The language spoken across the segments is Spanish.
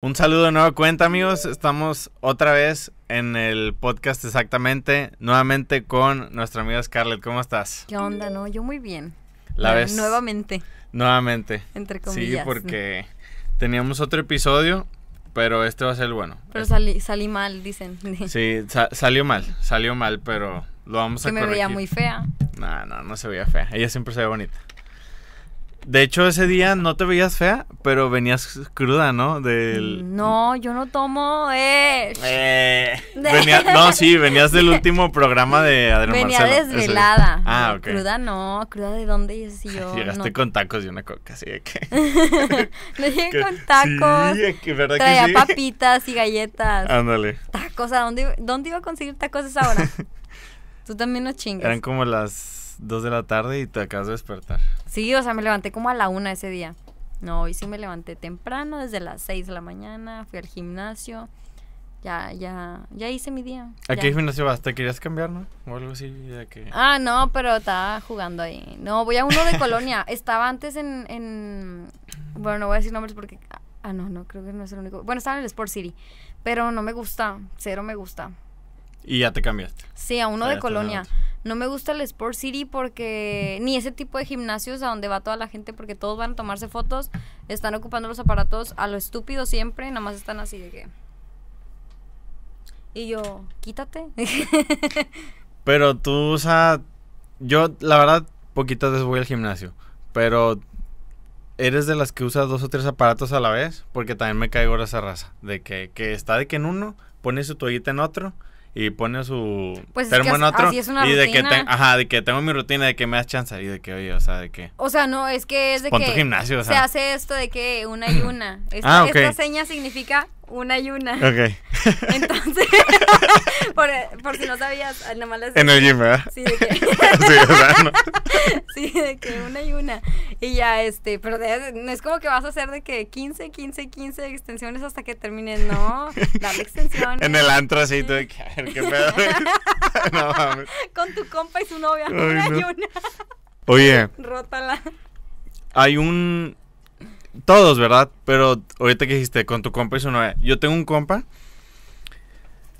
Un saludo de nueva cuenta amigos, estamos otra vez en el podcast exactamente, nuevamente con nuestra amiga Scarlett, ¿cómo estás? ¿Qué onda? No, yo muy bien. ¿La eh, ves? Nuevamente. Nuevamente. Entre comillas. Sí, porque teníamos otro episodio, pero este va a ser el bueno. Pero salí, mal, dicen. Sí, salió mal, salió mal, pero lo vamos a corregir. Que me veía muy fea. No, no, no se veía fea, ella siempre se ve bonita. De hecho, ese día no te veías fea, pero venías cruda, ¿no? Mm, no, yo no tomo. Eh. eh no, sí, venías del último programa de Adrián Venía desvelada. Ah, ok. Cruda no, cruda de dónde yo. así yo Llegaste con tacos y una coca, así de que. no llegué con tacos. Sí, que verdad traía que sí. papitas y galletas. Ándale. Tacos, ¿a dónde, dónde iba a conseguir tacos esa hora? Tú también no chingas. Eran como las 2 de la tarde y te acabas de despertar. Sí, o sea, me levanté como a la una ese día. No, hoy sí me levanté temprano, desde las 6 de la mañana, fui al gimnasio. Ya, ya, ya hice mi día. ¿A qué gimnasio vas? ¿Te querías cambiar, no? O algo así. Ah, no, pero estaba jugando ahí. No, voy a uno de Colonia. Estaba antes en, Bueno, no voy a decir nombres porque... Ah, no, no, creo que no es el único. Bueno, estaba en el Sport City, pero no me gusta. Cero me gusta. ¿Y ya te cambiaste? Sí, a uno de Colonia. No me gusta el Sport City porque ni ese tipo de gimnasios a donde va toda la gente porque todos van a tomarse fotos, están ocupando los aparatos a lo estúpido siempre, nada más están así de que... Y yo, quítate. pero tú, usas... yo la verdad poquitas veces voy al gimnasio, pero ¿Eres de las que usa dos o tres aparatos a la vez? Porque también me caigo de esa raza. De que, que está de que en uno, pone su toallita en otro y pone su pues termo en otro y de que de que tengo mi rutina de que me das chance y de que oye o sea de que o sea no es que es de que gimnasio, se hace esto de que una y una esta, ah, esta seña significa una y una Entonces, por, si no sabías, ah, nomás les... En el gym, ¿verdad? Sí, de que... sí, o sea, sí, de que una y una. Y ya, este, pero no es como que vas a hacer de que 15, 15, 15 extensiones hasta que termines, no, dale extensiones. En el antro así, tú de a ver, qué pedo. no mames. Con tu compa y su novia, Ay, una y una. Oye. Rótala. Hay un... Todos, ¿verdad? Pero ahorita que dijiste, con tu compa y su novia. Yo tengo un compa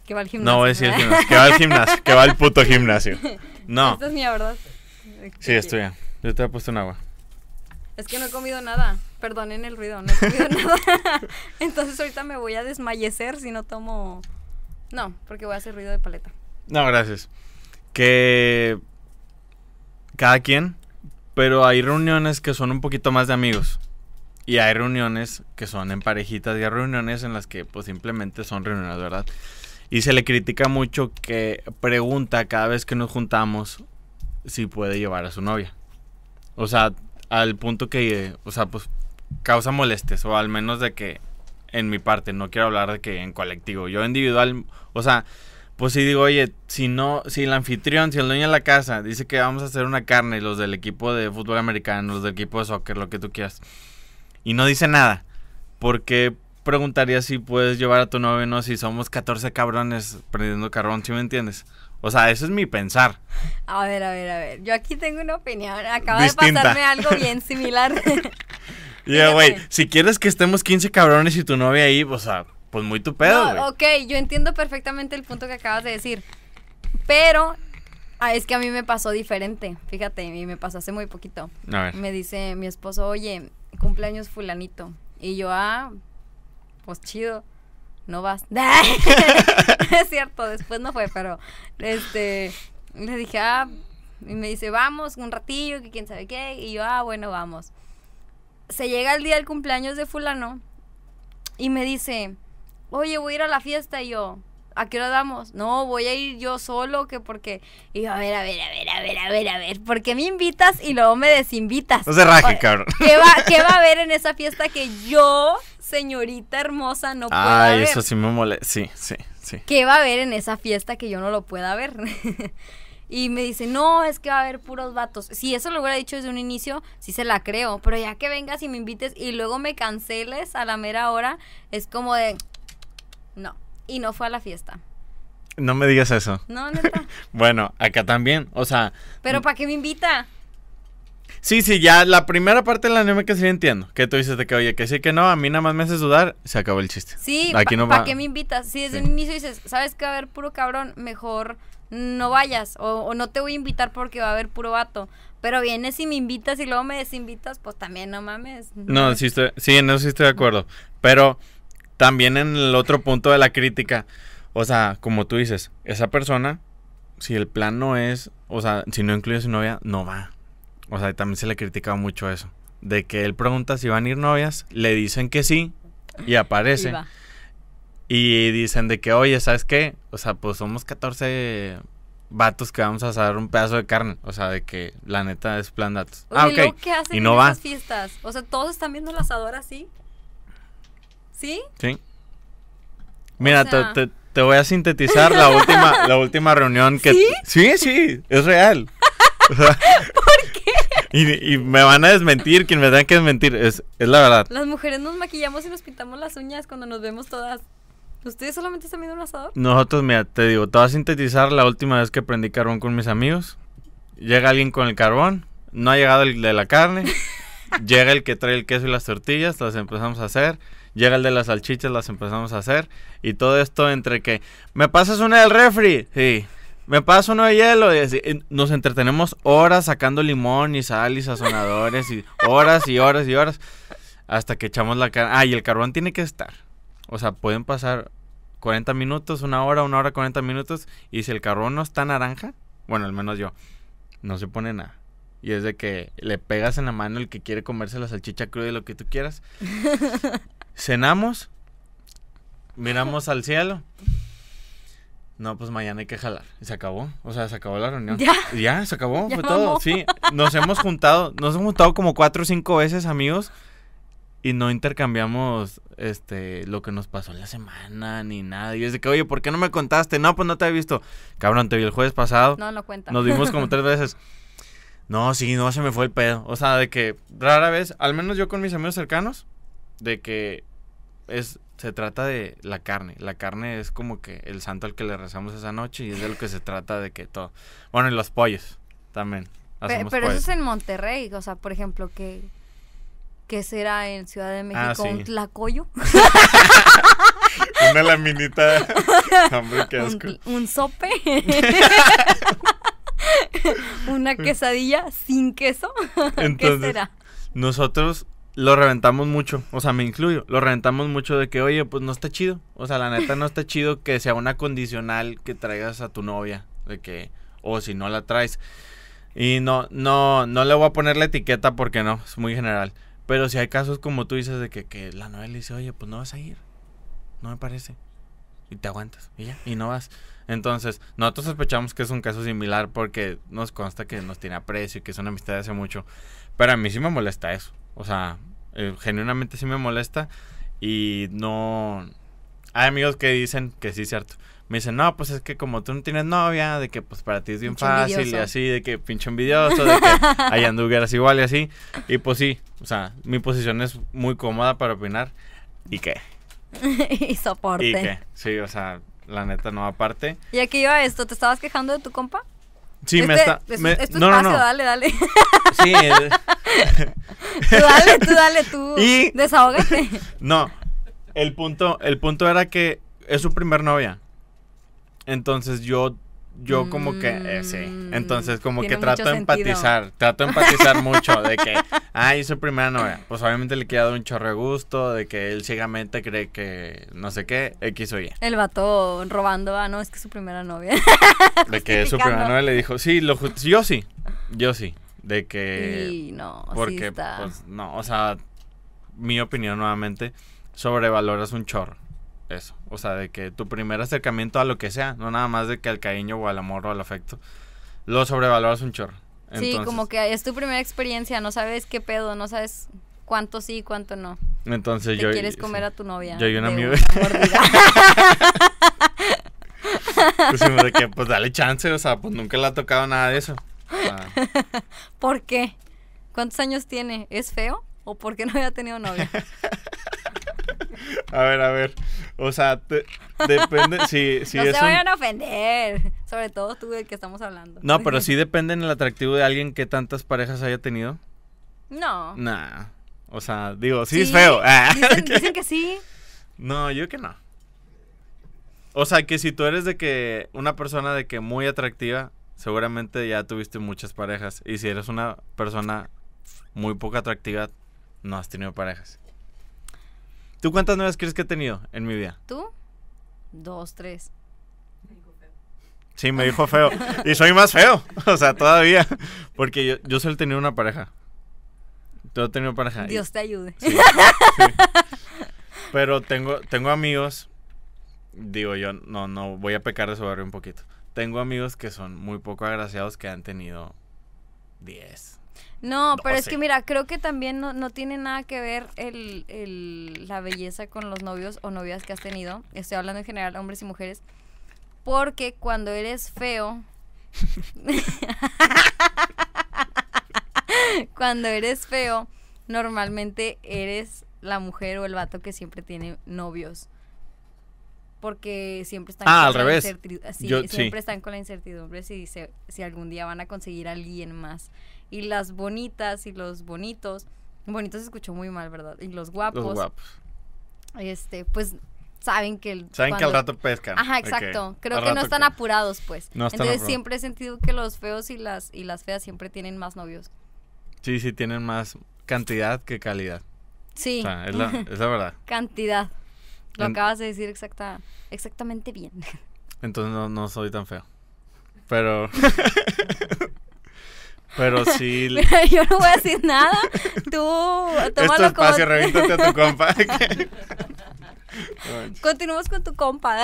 que va al gimnasio. No voy a el gimnasio. Que va al gimnasio. Que va al puto gimnasio. No. Esta es mía, ¿verdad? Sí, es tuya. Yo te he puesto un agua. Es que no he comido nada. Perdonen el ruido, no he comido nada. Entonces ahorita me voy a desmayecer si no tomo. No, porque voy a hacer ruido de paleta. No, gracias. Que. Cada quien. Pero hay reuniones que son un poquito más de amigos. Y hay reuniones que son en parejitas y hay reuniones en las que pues simplemente son reuniones, ¿verdad? Y se le critica mucho que pregunta cada vez que nos juntamos si puede llevar a su novia. O sea, al punto que, o sea, pues causa molestias, o al menos de que en mi parte, no quiero hablar de que en colectivo, yo individual, o sea, pues si digo, oye, si no, si el anfitrión, si el dueño de la casa dice que vamos a hacer una carne, y los del equipo de fútbol americano, los del equipo de soccer, lo que tú quieras, y no dice nada, porque preguntaría si puedes llevar a tu noveno ¿no? Si somos 14 cabrones prendiendo carrón, ¿sí me entiendes? O sea, eso es mi pensar. A ver, a ver, a ver. Yo aquí tengo una opinión. Acaba de pasarme algo bien similar. Ya, güey, si quieres que estemos 15 cabrones y tu novia ahí, o sea, pues muy tu pedo, no, ok, yo entiendo perfectamente el punto que acabas de decir. Pero ah, es que a mí me pasó diferente. Fíjate, a mí me pasó hace muy poquito. A ver. Me dice mi esposo, oye, cumpleaños fulanito. Y yo, ah, pues chido, no vas. es cierto, después no fue, pero este, le dije, ah, y me dice, vamos, un ratillo, que quién sabe qué, y yo, ah, bueno, vamos. Se llega el día del cumpleaños de fulano y me dice, oye, voy a ir a la fiesta, y yo, ¿a qué hora damos? No, voy a ir yo solo, que porque. Y yo, a ver, a ver, a ver, a ver, a ver, a ver. ¿Por qué me invitas y luego me desinvitas? No se raje, cabrón. ¿Qué va, ¿Qué va a haber en esa fiesta que yo señorita hermosa no puedo Ay, ver. eso sí me molesta. Sí, sí, sí. ¿Qué va a haber en esa fiesta que yo no lo pueda ver? y me dice, no, es que va a haber puros vatos. Si eso lo hubiera dicho desde un inicio, sí se la creo. Pero ya que vengas y me invites y luego me canceles a la mera hora, es como de. No. Y no fue a la fiesta. No me digas eso. No, neta. bueno, acá también. O sea. Pero ¿para qué me invita? Sí, sí, ya la primera parte del anime que sí entiendo. Que tú dices de que, oye, que sí, que no, a mí nada más me haces dudar, se acabó el chiste. Sí, ¿para qué me invitas? Si desde el inicio dices, sabes que va a haber puro cabrón, mejor no vayas o, no te voy a invitar porque va a haber puro vato. Pero vienes y me invitas y luego me desinvitas, pues también no mames. No, sí, estoy, sí, en eso sí estoy de acuerdo. Pero también en el otro punto de la crítica, o sea, como tú dices, esa persona, si el plan no es, o sea, si no incluye a su novia, no va. O sea, también se le criticaba mucho eso. De que él pregunta si van a ir novias, le dicen que sí y aparece. Y, dicen de que, oye, ¿sabes qué? O sea, pues somos 14 vatos que vamos a asar un pedazo de carne. O sea, de que la neta es plan datos. ah, y no en fiestas? O sea, todos están viendo el asador así. ¿Sí? Sí. Mira, te, voy a sintetizar la última, la última reunión que... ¿Sí? Sí, sí, es real. ¿Por qué? Y, me van a desmentir, quien me tenga que desmentir, es, es la verdad. Las mujeres nos maquillamos y nos pintamos las uñas cuando nos vemos todas. ¿Ustedes solamente están viendo un asador? Nosotros, mira, te digo, te voy a sintetizar la última vez que prendí carbón con mis amigos. Llega alguien con el carbón, no ha llegado el de la carne, llega el que trae el queso y las tortillas, las empezamos a hacer. Llega el de las salchichas, las empezamos a hacer. Y todo esto entre que, ¿me pasas una del refri? Sí, me paso uno de hielo y nos entretenemos horas sacando limón y sal y sazonadores y horas y horas y horas hasta que echamos la carne. Ah, y el carbón tiene que estar. O sea, pueden pasar 40 minutos, una hora, una hora, 40 minutos y si el carbón no está naranja, bueno, al menos yo, no se pone nada. Y es de que le pegas en la mano el que quiere comerse la salchicha cruda y lo que tú quieras. Cenamos, miramos al cielo no, pues mañana hay que jalar. Y se acabó. O sea, se acabó la reunión. Ya. ya, se acabó. fue todo. Sí, nos hemos juntado, nos hemos juntado como cuatro o cinco veces, amigos. Y no intercambiamos este lo que nos pasó en la semana ni nada. Y es de que, oye, ¿por qué no me contaste? No, pues no te había visto. Cabrón, te vi el jueves pasado. No, no cuenta. Nos vimos como tres veces. No, sí, no, se me fue el pedo. O sea, de que rara vez, al menos yo con mis amigos cercanos, de que es se trata de la carne. La carne es como que el santo al que le rezamos esa noche y es de lo que se trata de que todo. Bueno, y los pollos también. pero, eso es en Monterrey, o sea, por ejemplo, que que será en Ciudad de México ah, un tlacoyo. Una laminita. Hombre, qué asco. Un, sope. Una quesadilla sin queso. ¿Qué será? Nosotros lo reventamos mucho, o sea, me incluyo, lo reventamos mucho de que, oye, pues no está chido, o sea, la neta no está chido que sea una condicional que traigas a tu novia, de que, o si no la traes. Y no, no, no le voy a poner la etiqueta porque no, es muy general. Pero si hay casos como tú dices de que, la novia le dice, oye, pues no vas a ir, no me parece. Y te aguantas, y ya, y no vas. Entonces, nosotros sospechamos que es un caso similar porque nos consta que nos tiene aprecio y que es una amistad de hace mucho. Pero a mí sí me molesta eso. O sea, eh, genuinamente sí me molesta y no... Hay amigos que dicen que sí cierto. Me dicen, no, pues es que como tú no tienes novia, de que pues para ti es bien fácil y así, de que pinche envidioso, de que hay anduvieras igual y así. Y pues sí, o sea, mi posición es muy cómoda para opinar. ¿Y qué? y soporte. ¿Y qué? Sí, o sea, la neta no aparte. Y aquí iba esto, ¿te estabas quejando de tu compa? Sí, me este está. no, no, no. dale, dale. Sí. tú dale, tú dale, tú. Y... Desahógate. No. El punto, el punto era que es su primer novia. Entonces yo yo como que eh, sí. Mm, Entonces como que trato de empatizar, trato de empatizar mucho de que, ay, ah, su primera novia. Pues obviamente le queda un chorre gusto, de que él ciegamente cree que no sé qué, X o Y. El vato robando, ah, no, es que su primera novia. de que su primera novia le dijo, sí, lo yo sí, yo sí. De que... no, porque, pues, no, o sea, mi opinión nuevamente, sobrevaloras un chorro eso. O sea, de que tu primer acercamiento a lo que sea, no nada más de que al cariño o al amor o al afecto, lo sobrevaloras un chorro. sí, como que es tu primera experiencia, no sabes qué pedo, no sabes cuánto sí y cuánto no. Entonces yo. quieres comer a tu novia. Yo y una amiga. pues, de que, pues dale chance, o sea, pues nunca le ha tocado nada de eso. ¿Por qué? ¿Cuántos años tiene? ¿Es feo? ¿O por qué no había tenido novia? A ver, a ver. O sea, depende. Si, si no se vayan a ofender. Sobre todo tú del que estamos hablando. No, pero sí depende en el atractivo de alguien que tantas parejas haya tenido. No. Nah. O sea, digo, sí, es feo. Ah, dicen, dicen que sí. No, yo que no. O sea, que si tú eres de que una persona de que muy atractiva, seguramente ya tuviste muchas parejas. Y si eres una persona muy poco atractiva, no has tenido parejas. ¿Tú cuántas nuevas crees que he tenido en mi vida? ¿Tú? Dos, tres. Sí, me dijo feo. Y soy más feo. O sea, todavía. Porque yo, yo solo tenido una pareja. Yo he tenido pareja. Dios te ayude. Pero tengo, tengo amigos. Digo, yo no, no voy a pecar de barrio un poquito. Tengo amigos que son muy poco agraciados que han tenido 10, no, pero es que mira, creo que también no, tiene nada que ver el, la belleza con los novios o novias que has tenido. Estoy hablando en general hombres y mujeres. Porque cuando eres feo... cuando eres feo, normalmente eres la mujer o el vato que siempre tiene novios. Porque siempre están ah, con al la revés. siempre están con la incertidumbre si, si algún día van a conseguir a alguien más y las bonitas y los bonitos. Bonitos se escuchó muy mal, ¿verdad? Y los guapos. Los guapos. Este, pues saben que... El, saben que al rato pescan. Ajá, exacto. Creo que no están apurados, pues. No Entonces siempre he sentido que los feos y las, y las feas siempre tienen más novios. Sí, sí, tienen más cantidad que calidad. Sí. O sea, es, la, verdad. cantidad. Lo acabas de decir exacta, exactamente bien. Entonces no soy tan feo. Pero... Pero sí. yo no voy a decir nada. Tú, tómalo es espacio, a tu compa. Continuamos con tu compa.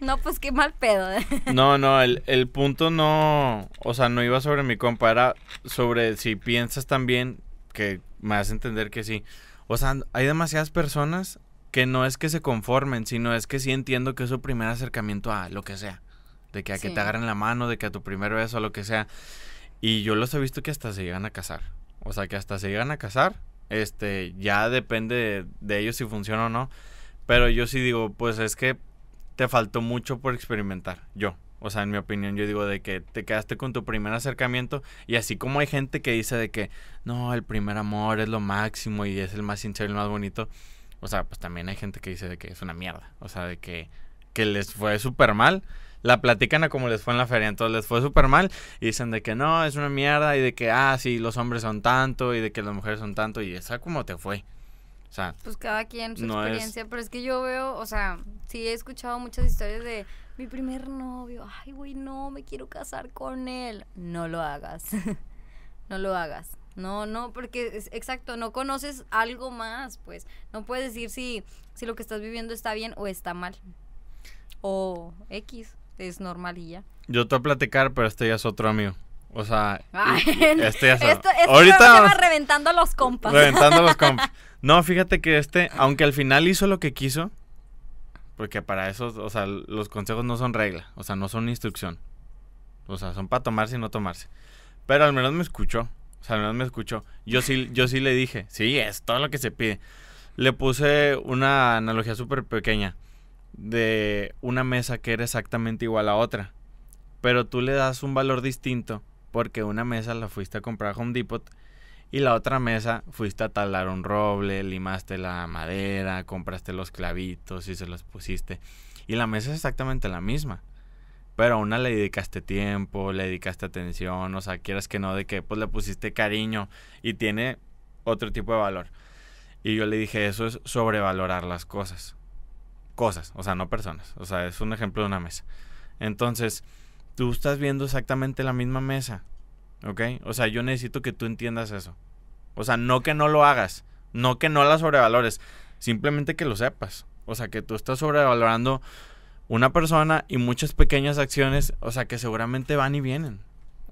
no, pues qué mal pedo. no, no, el, punto no. O sea, no iba sobre mi compa, era sobre si piensas también que me hace entender que sí. O sea, hay demasiadas personas que no es que se conformen, sino es que sí entiendo que es su primer acercamiento a lo que sea. De que a que te agarren la mano, de que a tu primer beso, lo que sea. Y yo los he visto que hasta se llegan a casar. O sea, que hasta se llegan a casar. Este, ya depende de, ellos si funciona o no. Pero yo sí digo, pues es que te faltó mucho por experimentar. Yo. O sea, en mi opinión, yo digo de que te quedaste con tu primer acercamiento. Y así como hay gente que dice de que no, el primer amor es lo máximo y es el más sincero y el más bonito. O sea, pues también hay gente que dice de que es una mierda. O sea, de que, que les fue súper mal la platican a como les fue en la feria. Entonces les fue súper mal y dicen de que no, es una mierda y de que, ah, sí, los hombres son tanto y de que las mujeres son tanto y esa como te fue. O sea, pues cada quien su experiencia, pero es que yo veo, o sea, sí he escuchado muchas historias de mi primer novio, ay, güey, no, me quiero casar con él. No lo hagas. no lo hagas. No, no, porque es, exacto, no conoces algo más, pues. No puedes decir si, si lo que estás viviendo está bien o está mal. O X es normal y Yo te voy a platicar, pero este ya es otro amigo. O sea, este ya esto ahorita reventando los compas. Reventando los compas. No, fíjate que este, aunque al final hizo lo que quiso, porque para eso, o sea, los consejos no son regla, o sea, no son instrucción. O sea, son para tomarse y no tomarse. Pero al menos me escuchó. O sea, al menos me escuchó. Yo sí, yo sí le dije, sí, es todo lo que se pide. Le puse una analogía súper pequeña de una mesa que era exactamente igual a otra. Pero tú le das un valor distinto porque una mesa la fuiste a comprar a Home Depot y la otra mesa fuiste a talar un roble, limaste la madera, compraste los clavitos y se los pusiste. Y la mesa es exactamente la misma. Pero a una le dedicaste tiempo, le dedicaste atención, o sea, quieras que no, de que pues le pusiste cariño y tiene otro tipo de valor. Y yo le dije, eso es sobrevalorar las cosas cosas, o sea, no personas. O sea, es un ejemplo de una mesa. Entonces, tú estás viendo exactamente la misma mesa, ¿ok? O sea, yo necesito que tú entiendas eso. O sea, no que no lo hagas, no que no la sobrevalores, simplemente que lo sepas. O sea, que tú estás sobrevalorando una persona y muchas pequeñas acciones, o sea, que seguramente van y vienen.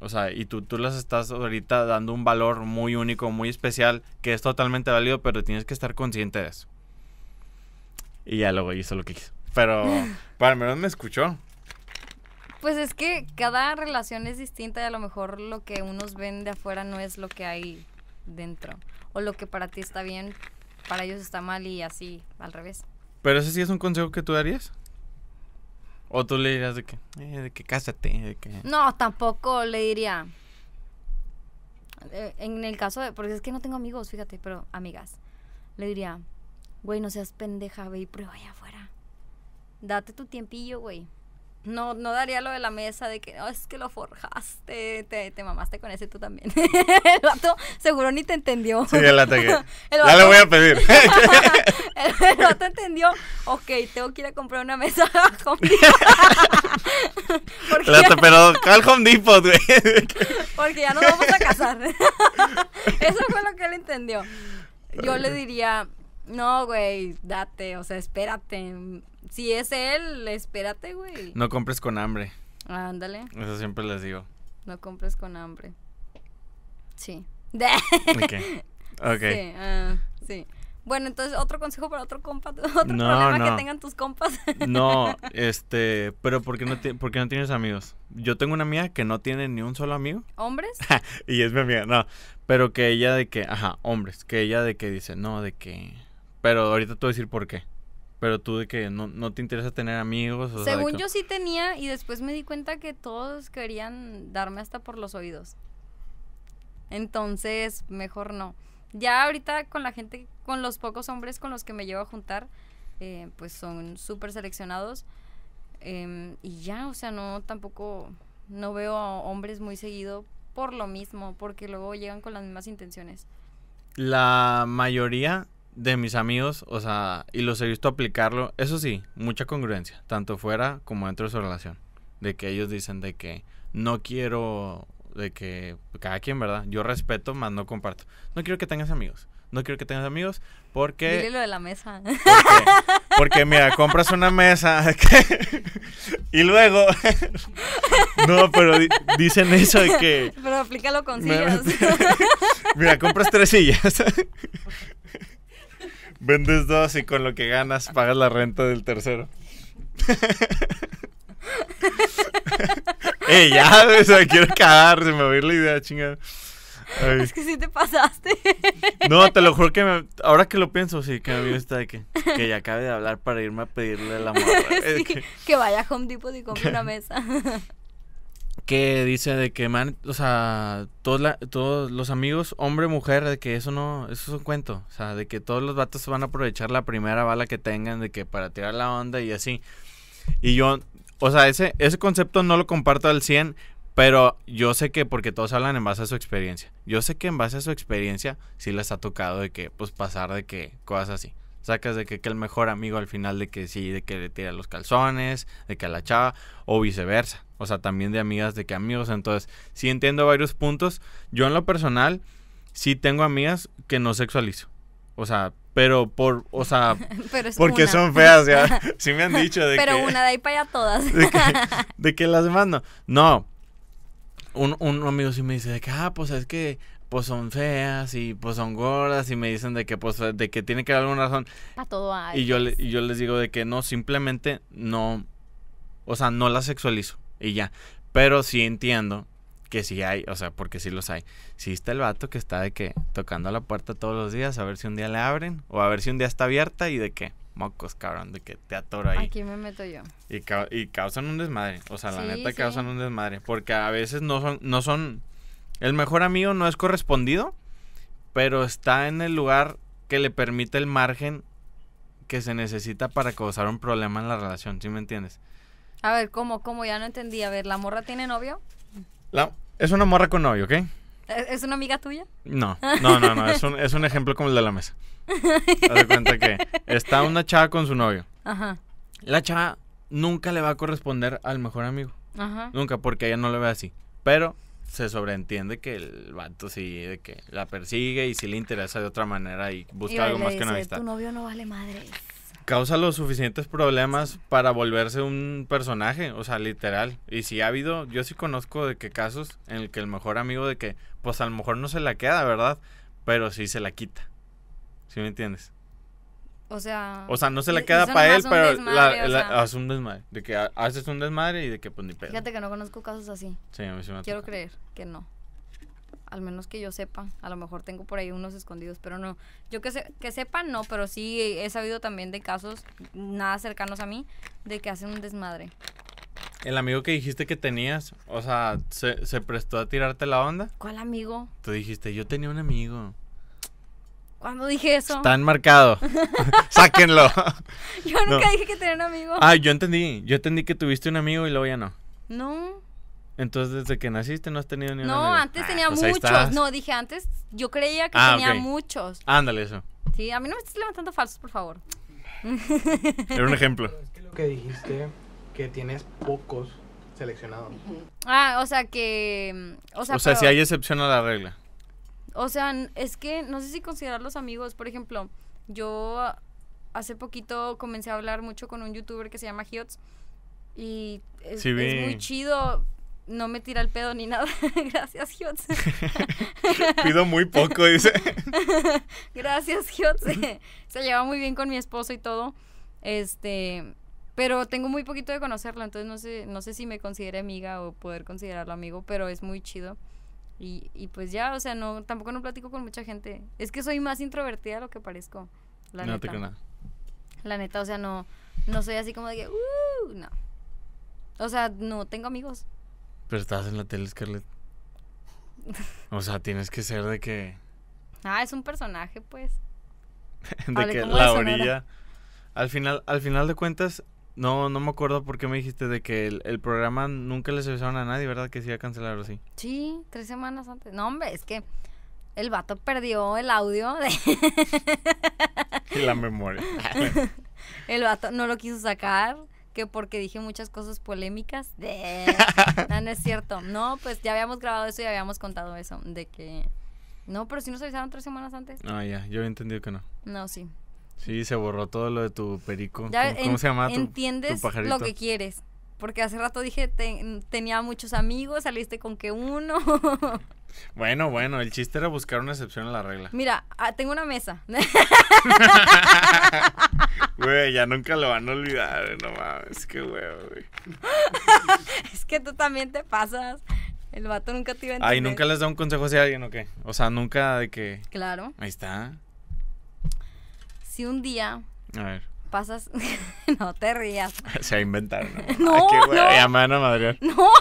O sea, y tú, tú las estás ahorita dando un valor muy único, muy especial, que es totalmente válido, pero tienes que estar consciente de eso. Y ya luego hizo lo que quiso. Pero, para menos me escuchó. Pues es que cada relación es distinta y a lo mejor lo que unos ven de afuera no es lo que hay dentro. O lo que para ti está bien, para ellos está mal y así, al revés. Pero ese sí es un consejo que tú darías. O tú le dirías de qué? Eh, de que cásate, No, tampoco le diría. Eh, en el caso de, porque es que no tengo amigos, fíjate, pero amigas. Le diría, Güey, no seas pendeja, ve y prueba allá afuera. Date tu tiempillo, güey. No, no daría lo de la mesa de que oh, es que lo forjaste, te, mamaste con ese tú también. el vato seguro ni te entendió. Sí, el ataque. ya le voy a pedir. el, te entendió, ok, tengo que ir a comprar una mesa a Home Depot. Porque pero Home Depot, güey. porque ya nos vamos a casar. Eso fue lo que él entendió. Yo le diría, no, güey, date, o sea, espérate. Si es él, espérate, güey. No compres con hambre. Ándale. Eso siempre les digo. No compres con hambre. Sí. qué? Okay. Sí, ah, sí. Bueno, entonces, otro consejo para otro compa, otro problema que tengan tus compas. No, este, pero ¿por qué no, ¿por qué no tienes amigos? Yo tengo una amiga que no tiene ni un solo amigo. ¿Hombres? y es mi amiga, no. Pero que ella de que, ajá, hombres, que ella de que dice, no, de que pero ahorita te voy a decir por qué. Pero tú de que no, te interesa tener amigos. Según yo sí tenía y después me di cuenta que todos querían darme hasta por los oídos. Entonces, mejor no. Ya ahorita con la gente, con los pocos hombres con los que me llevo a juntar, eh, pues son súper seleccionados. Em, y ya, o sea, no tampoco, no veo a hombres muy seguido por lo mismo, porque luego llegan con las mismas intenciones. La mayoría de mis amigos, o sea, y los he visto aplicarlo, eso sí, mucha congruencia, tanto fuera como dentro de su relación, de que ellos dicen de que no quiero, de que cada quien, ¿verdad? Yo respeto, más no comparto. No quiero que tengas amigos, no quiero que tengas amigos porque... lo de la mesa. Porque, mira, compras una mesa y luego... no, pero dicen eso de que... Pero aplícalo con sillas. mira, compras tres sillas. Vendes dos y con lo que ganas pagas la renta del tercero. Ey, ya, quiero cagar, se me va a ir la idea, chingada. Es que sí te pasaste. No, te lo juro que ahora que lo pienso, sí, que me vino esta de que, que ya acabe de hablar para irme a pedirle el amor que, vaya a Home Depot y compre una mesa. que dice de que, man, o sea, todos, la, todos los amigos, hombre, mujer, de que eso no, eso es un cuento. O sea, de que todos los vatos van a aprovechar la primera bala que tengan, de que para tirar la onda y así. Y yo, o sea, ese, ese concepto no lo comparto al 100, pero yo sé que, porque todos hablan en base a su experiencia, yo sé que en base a su experiencia sí les ha tocado de que, pues pasar de que cosas así. Sacas de que, que, el mejor amigo al final de que sí, de que le tira los calzones, de que a la chava, o viceversa. O sea, también de amigas, de que amigos. Entonces, sí entiendo varios puntos. Yo en lo personal, sí tengo amigas que no sexualizo. O sea, pero por, o sea, porque son feas, ya. Sí me han dicho de que... Pero una, de ahí para allá todas. De que, las mando No, un, amigo sí me dice de que, ah, pues es que pues son feas y pues son gordas y me dicen de que pues de que tiene que haber alguna razón. todo Y yo, pues. yo les digo de que no, simplemente no, o sea, no las sexualizo y ya. Pero sí entiendo que sí hay, o sea, porque sí los hay. Sí está el vato que está de que tocando la puerta todos los días a ver si un día le abren o a ver si un día está abierta y de qué mocos, cabrón, de que te atoro ahí. Aquí me meto yo. Y, causan un desmadre, o sea, la neta causan un desmadre, porque a veces no son, no son, el mejor amigo no es correspondido, pero está en el lugar que le permite el margen que se necesita para causar un problema en la relación, ¿sí me entiendes? A ver, ¿cómo, cómo? Ya no entendí. A ver, ¿la morra tiene novio? es una morra con novio, ¿ok? ¿E-, ¿Es una amiga tuya? No, no, no, no. Es un, es un ejemplo como el de la mesa. Haz cuenta que está una chava con su novio. Ajá. La chava nunca le va a corresponder al mejor amigo. Ajá. Nunca, porque ella no lo ve así. Pero se sobreentiende que el vato sí, que la persigue y sí le interesa de otra manera y busca algo más que una amistad. Tu novio no vale madre causa los suficientes problemas para volverse un personaje, o sea, literal. Y si ha habido, yo sí conozco de que casos en el que el mejor amigo de que, pues a lo mejor no se la queda, ¿verdad? Pero sí se la quita. ¿Sí me entiendes? O sea... O sea, no se la queda para él, pero hace un desmadre. De que haces un desmadre y de que pues ni pedo. Fíjate que no conozco casos así. Sí, a mí Quiero creer que no al menos que yo sepa. A lo mejor tengo por ahí unos escondidos, pero no. Yo que, que sepa, no, pero sí he sabido también de casos, nada cercanos a mí, de que hacen un desmadre. El amigo que dijiste que tenías, o sea, ¿se, prestó a tirarte la onda? ¿Cuál amigo? Tú dijiste, yo tenía un amigo. ¿Cuándo dije eso? Está enmarcado. Sáquenlo. yo nunca dije que tenía un amigo. Ah, yo entendí. Yo entendí que tuviste un amigo y luego ya no. No. Entonces, desde que naciste no has tenido ni No, antes ah, tenía pues muchos. No, dije antes, yo creía que ah, tenía muchos. Ándale, eso. Sí, a mí no me estés levantando falsos, por favor. Era un ejemplo. Es que lo que dijiste, que tienes pocos seleccionados. Ah, o sea que... Mm, o sea, si hay excepción a la regla. O sea, es que no sé si considerar los amigos. Por ejemplo, yo hace poquito comencé a hablar mucho con un youtuber que se llama Hiots. Y es muy chido no me tira el pedo ni nada. Gracias, Jotze Pido muy poco, dice. Gracias, Jotze Se lleva muy bien con mi esposo y todo. Este, pero tengo muy poquito de conocerlo, entonces no sé, no sé si me considere amiga o poder considerarlo amigo, pero es muy chido. Y, y pues ya, o sea, no, tampoco no platico con mucha gente. Es que soy más introvertida de lo que parezco. La no neta. La neta, o sea, no, no soy así como de que, uh, no. O sea, no tengo amigos. Pero estás en la tele, Scarlett. O sea, tienes que ser de que. Ah, es un personaje, pues. de que la orilla. Al final, al final de cuentas, no, no me acuerdo por qué me dijiste de que el, programa nunca le avisaron a nadie, ¿verdad? Que se iba a cancelar o sí. Sí, tres semanas antes. No, hombre, es que el vato perdió el audio de. la memoria. el vato no lo quiso sacar que porque dije muchas cosas polémicas. De... no, es cierto. No, pues ya habíamos grabado eso y habíamos contado eso, de que... No, pero si nos avisaron tres semanas antes. no ah, ya, yo había entendido que no. No, sí. Sí, se borró todo lo de tu perico. ¿Cómo, se llama? Entiendes lo que quieres. Porque hace rato dije, tenía muchos amigos, saliste con que uno. Bueno, bueno, el chiste era buscar una excepción a la regla. Mira, ah, tengo una mesa. Güey, ya nunca lo van a olvidar, no mames, qué es que tú también te pasas. El vato nunca te iba a entender. Ay, ¿nunca les da un consejo a alguien o qué? O sea, nunca de que... Claro. Ahí está. Si un día... A ver. Pasas... no te rías. Se va a ¿no? no, Ay, qué no. Ya me No,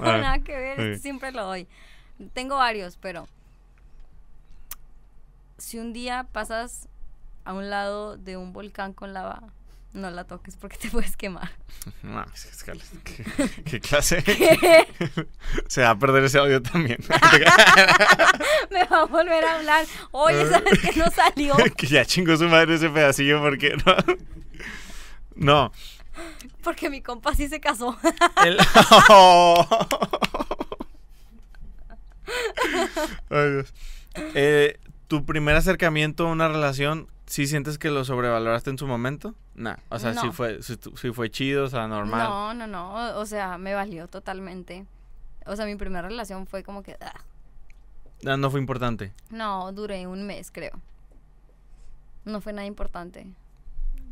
nada que ver, siempre lo doy. Tengo varios, pero si un día pasas a un lado de un volcán con lava, no la toques porque te puedes quemar. ¿qué, clase? Se va a perder ese audio también. Me va a volver a hablar. Oye, ah. ¿sabes que no salió? que ya chingó su madre ese pedacillo porque no. No. Porque mi compa sí se casó. El... Oh. Eh, ¿Tu primer acercamiento a una relación, ¿Si sientes que lo sobrevaloraste en su momento? No o sea, si fue, si fue chido, o sea, normal. No, no, no, o, sea, me valió totalmente. O sea, mi primera relación fue como que... Ah. Ah, no, fue importante. No, duré un mes, creo. No fue nada importante.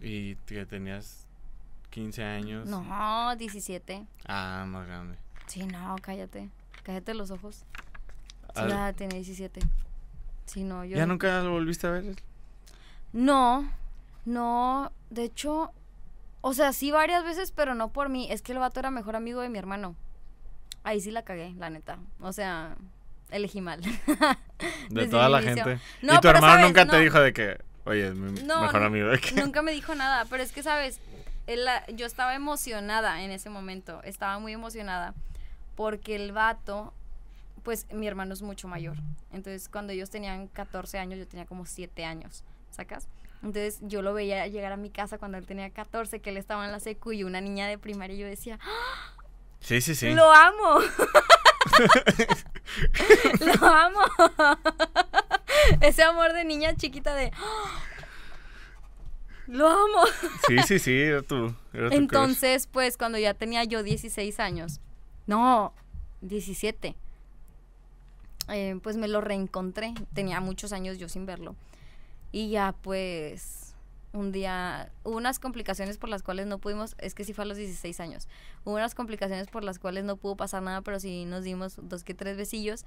¿Y que tenías 15 años? No, 17. Ah, más grande. Sí, no, cállate. Cállate los ojos. Ya 17. no, ¿Ya nunca lo volviste a ver? No, no, de hecho, o sea, sí varias veces, pero no por mí. Es que el vato era mejor amigo de mi hermano. Ahí sí la cagué, la neta. O sea, elegí mal. de toda la gente. y tu hermano nunca te dijo de que, oye, es mi mejor amigo de Nunca me dijo nada, pero es que, ¿sabes? yo estaba emocionada en ese momento. Estaba muy emocionada. Porque el vato pues mi hermano es mucho mayor. Entonces, cuando ellos tenían 14 años, yo tenía como 7 años, ¿sacas? Entonces, yo lo veía llegar a mi casa cuando él tenía 14, que él estaba en la secu y una niña de primaria, yo decía, ¡Ah! Sí, sí, sí. Lo amo. lo amo. Ese amor de niña chiquita de... ¡Ah! Lo amo. sí, sí, sí, era tú. Entonces, pues cuando ya tenía yo 16 años, no, 17. Eh, pues me lo reencontré. Tenía muchos años yo sin verlo. Y ya pues un día hubo unas complicaciones por las cuales no pudimos, es que sí fue a los 16 años, hubo unas complicaciones por las cuales no pudo pasar nada, pero sí nos dimos dos que tres besillos.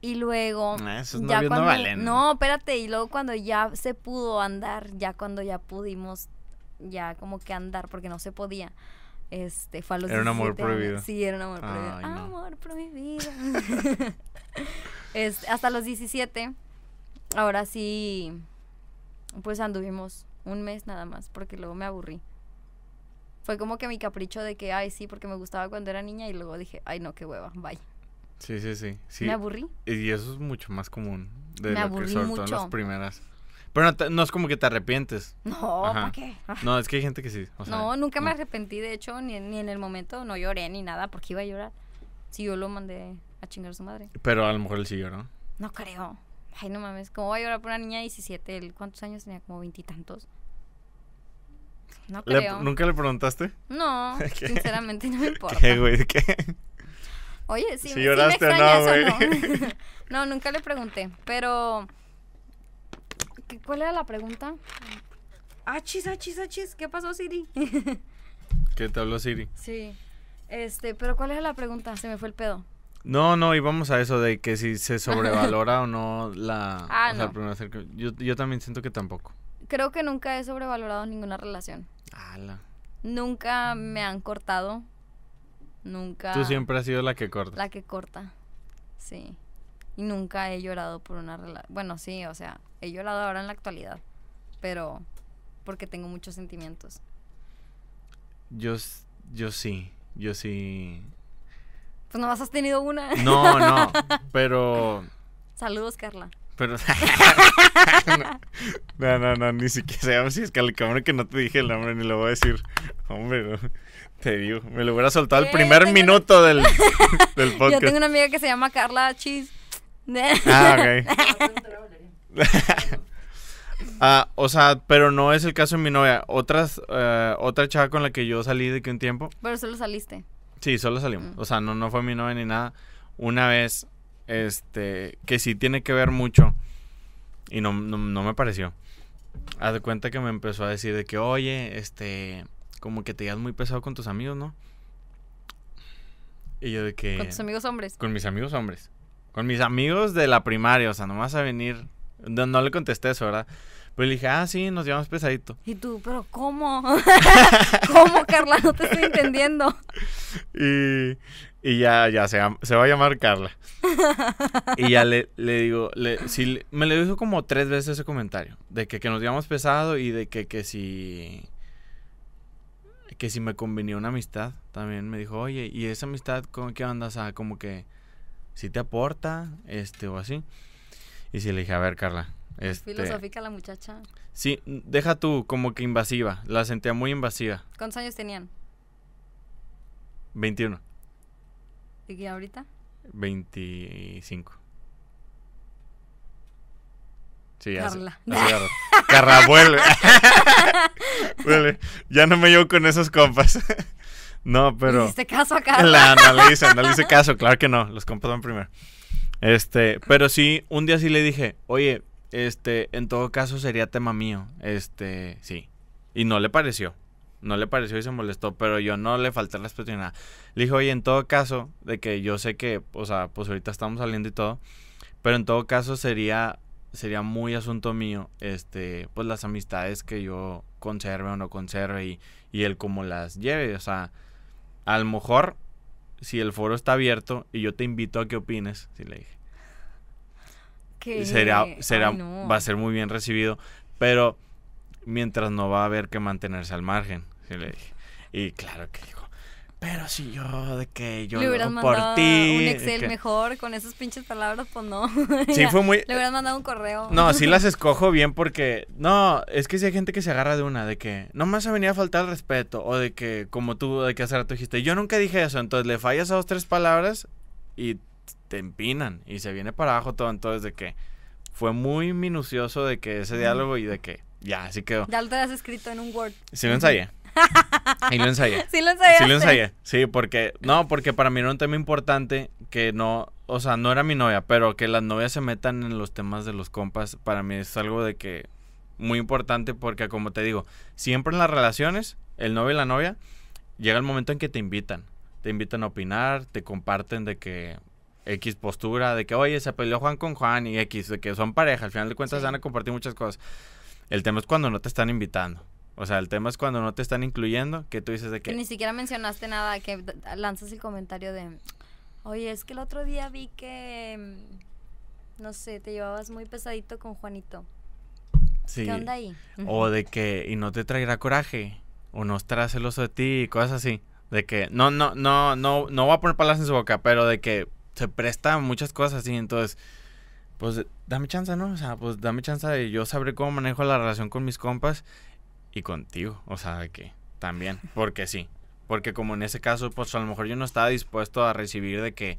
Y luego... Ah, no valen. No, espérate, y luego cuando ya se pudo andar, ya cuando ya pudimos, ya como que andar, porque no se podía este, fue Era un amor prohibido. Sí, era un amor prohibido. Amor prohibido. este, hasta los 17. Ahora sí, pues anduvimos un mes nada más, porque luego me aburrí. Fue como que mi capricho de que, ay, sí, porque me gustaba cuando era niña y luego dije, ay, no, qué hueva, bye. Sí, sí, sí. Me aburrí. Y eso es mucho más común de me lo aburrí que sobre en las primeras. Pero no, es como que te arrepientes. No, ¿para qué? Ah. No, es que hay gente que sí. no, nunca me arrepentí, de hecho, ni, en- el momento no lloré ni nada, porque iba a llorar. Si yo lo mandé a chingar a su madre. Pero a lo mejor él sí lloró. No creo. Ay, no mames, ¿cómo va a llorar por una niña de 17? ¿Cuántos años tenía? Como veintitantos. No creo. ¿Nunca le preguntaste? No, sinceramente no me importa. ¿Qué, güey? ¿Qué? Oye, sí, Si me lloraste no, no. nunca le pregunté, pero ¿Cuál era la pregunta? Achis, achis, achis. ¿Qué pasó, Siri? ¿Qué te habló Siri? Sí. Este, pero ¿cuál era la pregunta? Se me fue el pedo. No, no, íbamos a eso de que si se sobrevalora o no la, ah, o no. yo, también siento que tampoco. Creo que nunca he sobrevalorado ninguna relación. ¡Hala! Nunca me han cortado. Nunca. Tú siempre has sido la que corta. La que corta. Sí y nunca he llorado por una relación. Bueno, sí, o sea, he llorado ahora en la actualidad, pero porque tengo muchos sentimientos. Yo, yo sí, yo sí. Pues no has tenido una. No, no, pero... Saludos, Carla. Pero... no, no, no, ni siquiera sé si es cabrón que no te dije el nombre, ni lo voy a decir. Hombre, Te digo, me lo hubiera soltado el primer minuto del, podcast. Yo tengo una amiga que se llama Carla Chis ah, ok. Ah, o sea, pero no es el caso de mi novia. Otras, eh, otra chava con la que yo salí de que un tiempo. Pero solo saliste. Sí, solo salimos. Mm. O sea, no, no fue mi novia ni nada. Una vez, este, que sí tiene que ver mucho. Y no, me pareció. Haz de cuenta que me empezó a decir de que, oye, este, como que te llevas muy pesado con tus amigos, ¿no? Y yo de que... Con tus amigos hombres. Con mis amigos hombres. Con mis amigos de la primaria, o sea, nomás a venir. No, le contesté eso, ¿verdad? Pero le dije, ah, sí, nos llevamos pesadito. Y tú, pero ¿cómo? ¿Cómo, Carla? No te estoy entendiendo. Y, y ya, ya, se, va a llamar Carla. y ya le, le digo, le, si, me le dijo como tres veces ese comentario. De que, que nos llevamos pesado y de que, que si... Que si me convenía una amistad. También me dijo, oye, ¿y esa amistad con qué andas? a como que si te aporta, este o así. Y si le dije, a ver, Carla. Este, Filosófica la muchacha. Sí, deja tú, como que invasiva. La sentía muy invasiva. ¿Cuántos años tenían? 21. ¿Y qué ahorita? 25. Sí, Carla. Carla, vuelve. Ya no me llevo con esos compas. No, pero. ¿Hiciste caso acá? La no le hice caso, claro que no, los compro primero. Este, pero sí, un día sí le dije, oye, este, en todo caso sería tema mío. Este, sí. Y no le pareció. No le pareció y se molestó, pero yo no le falté respeto ni nada. Le dije, oye, en todo caso, de que yo sé que, o sea, pues ahorita estamos saliendo y todo, pero en todo caso sería, sería muy asunto mío, este, pues las amistades que yo conserve o no conserve y, y él como las lleve, o sea, a lo mejor, si el foro está abierto y yo te invito a que opines, si le dije. Será, será, va a ser muy bien recibido, pero mientras no va a haber que mantenerse al margen, si le dije. Y claro que pero si yo, de que yo Le hubieras mandado por ti. Un Excel mejor con esas pinches palabras, pues no. Sí, fue muy. Le hubieras mandado un correo. Eh, no, sí las escojo bien porque. No, es que si hay gente que se agarra de una, de que nomás se venía a faltar el respeto. O de que, como tú, de que hacer rato dijiste, yo nunca dije eso. Entonces le fallas a dos, tres palabras y te empinan. Y se viene para abajo todo. Entonces, de que fue muy minucioso de que ese diálogo y de que ya, así quedó. Ya lo te has escrito en un Word. Sí, lo ensayé. Y lo ensayé. Sí lo ensayé. Sí porque, no, porque para mí era un tema importante que no, o sea, no era mi novia, pero que las novias se metan en los temas de los compas, para mí es algo de que muy importante porque, como te digo, siempre en las relaciones, el novio y la novia, llega el momento en que te invitan. Te invitan a opinar, te comparten de que X postura, de que, oye, se peleó Juan con Juan y X, de que son pareja, al final de cuentas Se van a compartir muchas cosas. El tema es cuando no te están invitando. O sea, el tema es cuando no te están incluyendo, que tú dices de que... que ni siquiera mencionaste nada, que lanzas el comentario de, oye, es que el otro día vi que, mm, no sé, te llevabas muy pesadito con Juanito. Sí. ¿Qué onda ahí? O de que, y no te traerá coraje, o no estará celoso de ti, y cosas así. De que, no, no, no, no, no voy a poner palabras en su boca, pero de que se presta muchas cosas así, entonces pues dame chance, ¿no? O sea, pues dame chance de yo sabré cómo manejo la relación con mis compas y contigo. O sea, que también, porque sí. Porque como en ese caso, pues a lo mejor yo no estaba dispuesto a recibir de que,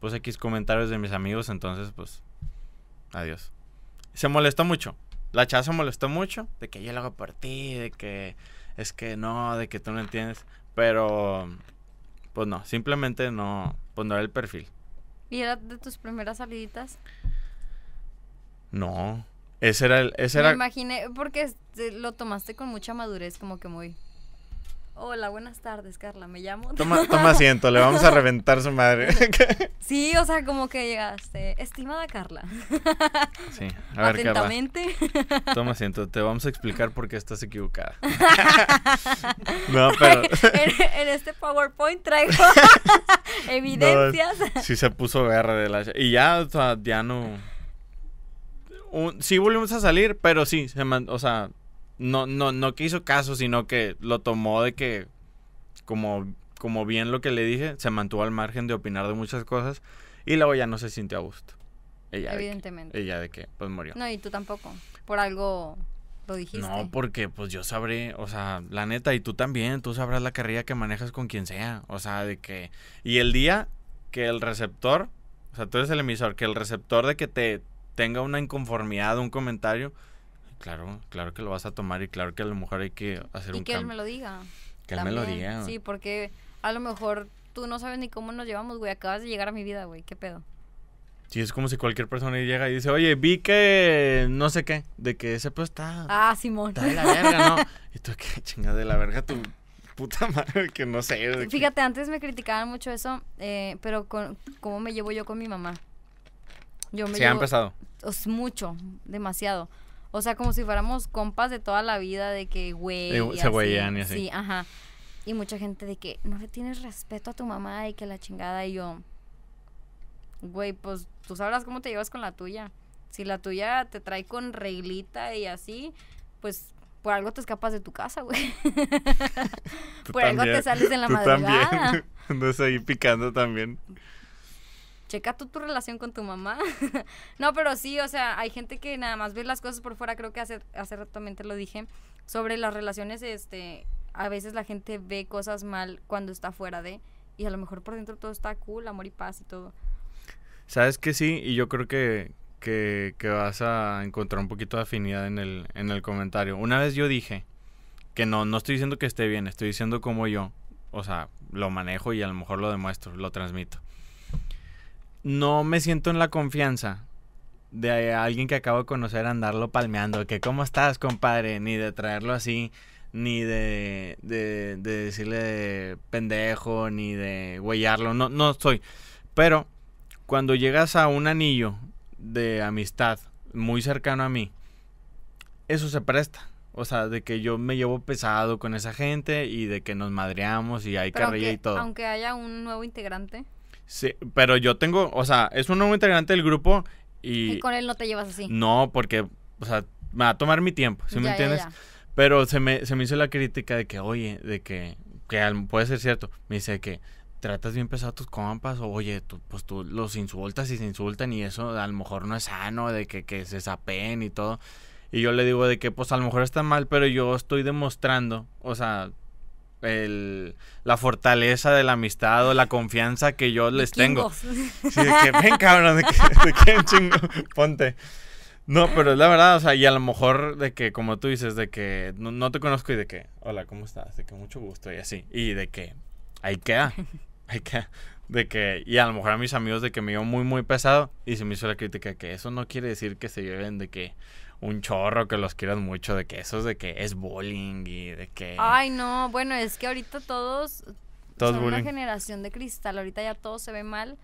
pues X comentarios de mis amigos, entonces pues, adiós. Se molestó mucho. La chava se molestó mucho de que yo lo hago por ti, de que es que no, de que tú no entiendes. Pero, pues no, simplemente no, pues el perfil. ¿Y era de tus primeras saliditas? No, ese era el... Me imaginé, porque eh, lo tomaste con mucha madurez, como que muy... Hola, buenas tardes, Carla, me llamo. Toma, toma asiento, le vamos a reventar su madre. sí, o sea, como que llegaste. Estimada Carla. sí, a ver, Atentamente. Toma asiento, te vamos a explicar por qué estás equivocada. no, pero. en, este PowerPoint traigo evidencias. sí, se puso verde de la. Y ya, o sea, ya no sí volvimos a salir, pero sí, o sea, no, no, no que hizo caso, sino que lo tomó de que, como, como bien lo que le dije, se mantuvo al margen de opinar de muchas cosas y luego ya no se sintió a gusto. Ella Evidentemente. ella de que, pues murió. No, y tú tampoco, por algo lo dijiste. No, porque pues yo sabré, o sea, la neta, y tú también, tú sabrás la carrera que manejas con quien sea, o sea, de que, y el día que el receptor, o sea, tú eres el emisor, que el receptor de que te tenga una inconformidad, un comentario, claro, claro que lo vas a tomar y claro que a lo mejor hay que hacer y un que él me lo diga. Que él me lo diga. Sí, porque a lo mejor tú no sabes ni cómo nos llevamos, güey. Acabas de llegar a mi vida, güey. ¿Qué pedo? Sí, es como si cualquier persona llega y dice, oye, vi que no sé qué, de que ese pues está. Ah, Simón. Está de la verga, ¿no? y tú, qué chingada de la verga, tu puta madre, que no sé. Fíjate, antes me criticaban mucho eso, eh, pero con, cómo me llevo yo con mi mamá. Yo me sí, mucho, demasiado. O sea, como si fuéramos compas de toda la vida, de que güey. Se güeyan y así. Sí, ajá. Y mucha gente de que no le tienes respeto a tu mamá y que la chingada. Y yo, güey, pues tú sabrás cómo te llevas con la tuya. Si la tuya te trae con reglita y así, pues por algo te escapas de tu casa, güey. por algo te sales en la tú También. ahí picando también checa tú tu relación con tu mamá. no, pero sí, o sea, hay gente que nada más ve las cosas por fuera, creo que hace, hace rato lo dije, sobre las relaciones, este, a veces la gente ve cosas mal cuando está fuera de, y a lo mejor por dentro todo está cool, amor y paz y todo. Sabes que sí, y yo creo que, que, vas a encontrar un poquito de afinidad en el, en el comentario. Una vez yo dije que no, no estoy diciendo que esté bien, estoy diciendo como yo, o sea, lo manejo y a lo mejor lo demuestro, lo transmito no me siento en la confianza de alguien que acabo de conocer andarlo palmeando, que cómo estás, compadre, ni de traerlo así, ni de, de, decirle pendejo, ni de huellarlo, no, no estoy. Pero cuando llegas a un anillo de amistad muy cercano a mí, eso se presta. O sea, de que yo me llevo pesado con esa gente y de que nos madreamos y hay que carrilla y todo. Aunque haya un nuevo integrante. Sí, pero yo tengo, o sea, es un nuevo integrante del grupo y... Y con él no te llevas así. No, porque, o sea, me va a tomar mi tiempo, ¿sí me entiendes? Pero se me, se me hizo la crítica de que, oye, de que, que puede ser cierto, me dice que tratas bien pesado a tus compas, o oye, pues tú los insultas y se insultan y eso a lo mejor no es sano, de que, que se sapeen y todo. Y yo le digo de que pues a lo mejor está mal, pero yo estoy demostrando, o sea, el, la fortaleza de la amistad o la confianza que yo les tengo. Sí, de que ven, cabrón, de que, chingo, ponte. No, pero es la verdad, o sea, y a lo mejor de que, como tú dices, de que no, te conozco y de que, hola, ¿cómo estás? De que mucho gusto y así. Y de que, ahí queda, ahí queda. De que, y a lo mejor a mis amigos de que me dio muy, muy pesado y se me hizo la crítica que eso no quiere decir que se lleven de que, un chorro que los quieras mucho, de que eso es de que es bowling y de que... Ay, no, bueno, es que ahorita todos... Todos son una generación de cristal, ahorita ya todo se ve mal,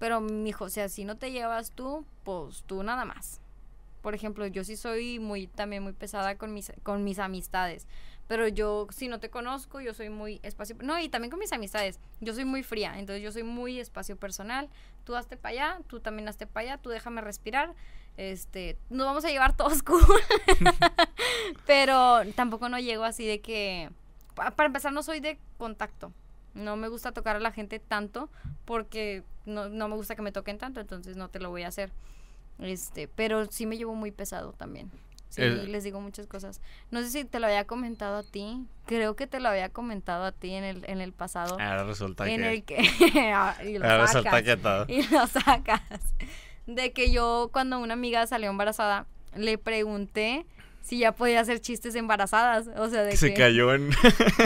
pero mijo, si no te llevas tú, pues tú nada más. Por ejemplo, yo sí soy muy, también muy pesada con mis, con mis amistades, pero yo si no te conozco, yo soy muy espacio... No, y también con mis amistades, yo soy muy fría, entonces yo soy muy espacio personal, tú hazte para allá, tú también hazte para allá, tú déjame respirar este, nos vamos a llevar todos cool. Pero tampoco no llego así de que, para empezar, no soy de contacto. No me gusta tocar a la gente tanto porque no, me gusta que me toquen tanto, entonces no te lo voy a hacer. Este, pero sí me llevo muy pesado también. Sí, les digo muchas cosas. No sé si te lo había comentado a ti. Creo que te lo había comentado a ti en el, pasado. Ahora resulta en El que y resulta que todo. Y lo sacas de que yo cuando una amiga salió embarazada, le pregunté si ya podía hacer chistes embarazadas. O sea, de que... Se cayó en...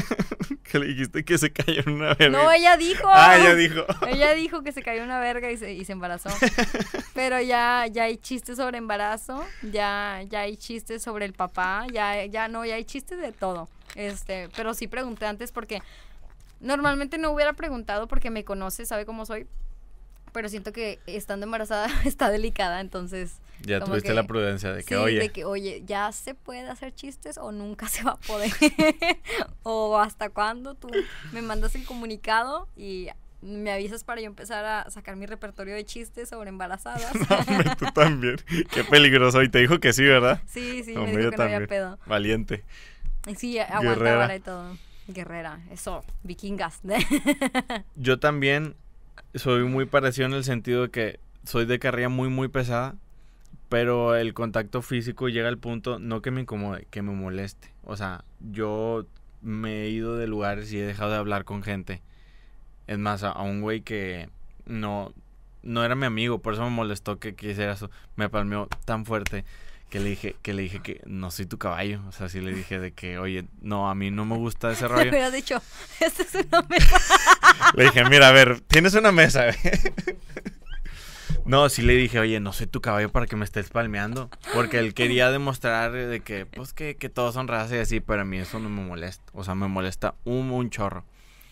que le dijiste que se cayó en una verga. No, ella dijo. Ah, ella dijo. ella dijo que se cayó en una verga y se, y se embarazó. Pero ya, ya hay chistes sobre embarazo, ya, ya hay chistes sobre el papá, ya, ya no, ya hay chistes de todo. Este, pero sí pregunté antes porque normalmente no hubiera preguntado porque me conoce, sabe cómo soy, pero siento que estando embarazada está delicada, entonces... Ya tuviste la prudencia de que, oye... de que, oye, ya se puede hacer chistes o nunca se va a poder, o hasta cuándo tú me mandas el comunicado y me avisas para yo empezar a sacar mi repertorio de chistes sobre embarazadas. no, tú también, qué peligroso, y te dijo que sí, ¿verdad? Sí, sí, me dijo pedo. Valiente. Sí, aguantaba y todo. Guerrera, eso, vikingas. yo también soy muy parecido en el sentido de que soy de carrera muy, muy pesada, pero el contacto físico llega al punto, no que me incomode, que me moleste. O sea, yo me he ido de lugares y he dejado de hablar con gente. Es más, a, un güey que no, no era mi amigo, por eso me molestó que quisiera eso. Me palmeó tan fuerte que le dije, que le dije que no soy tu caballo. O sea, sí le dije de que, oye, no, a mí no me gusta ese rollo. Me dicho, esta es una mesa. le dije, mira, a ver, tienes una mesa. no, sí le dije, oye, no soy tu caballo para que me estés palmeando. Porque él quería demostrar de que, pues, que, que todos son raza y así, pero a mí eso no me molesta. O sea, me molesta un, un chorro.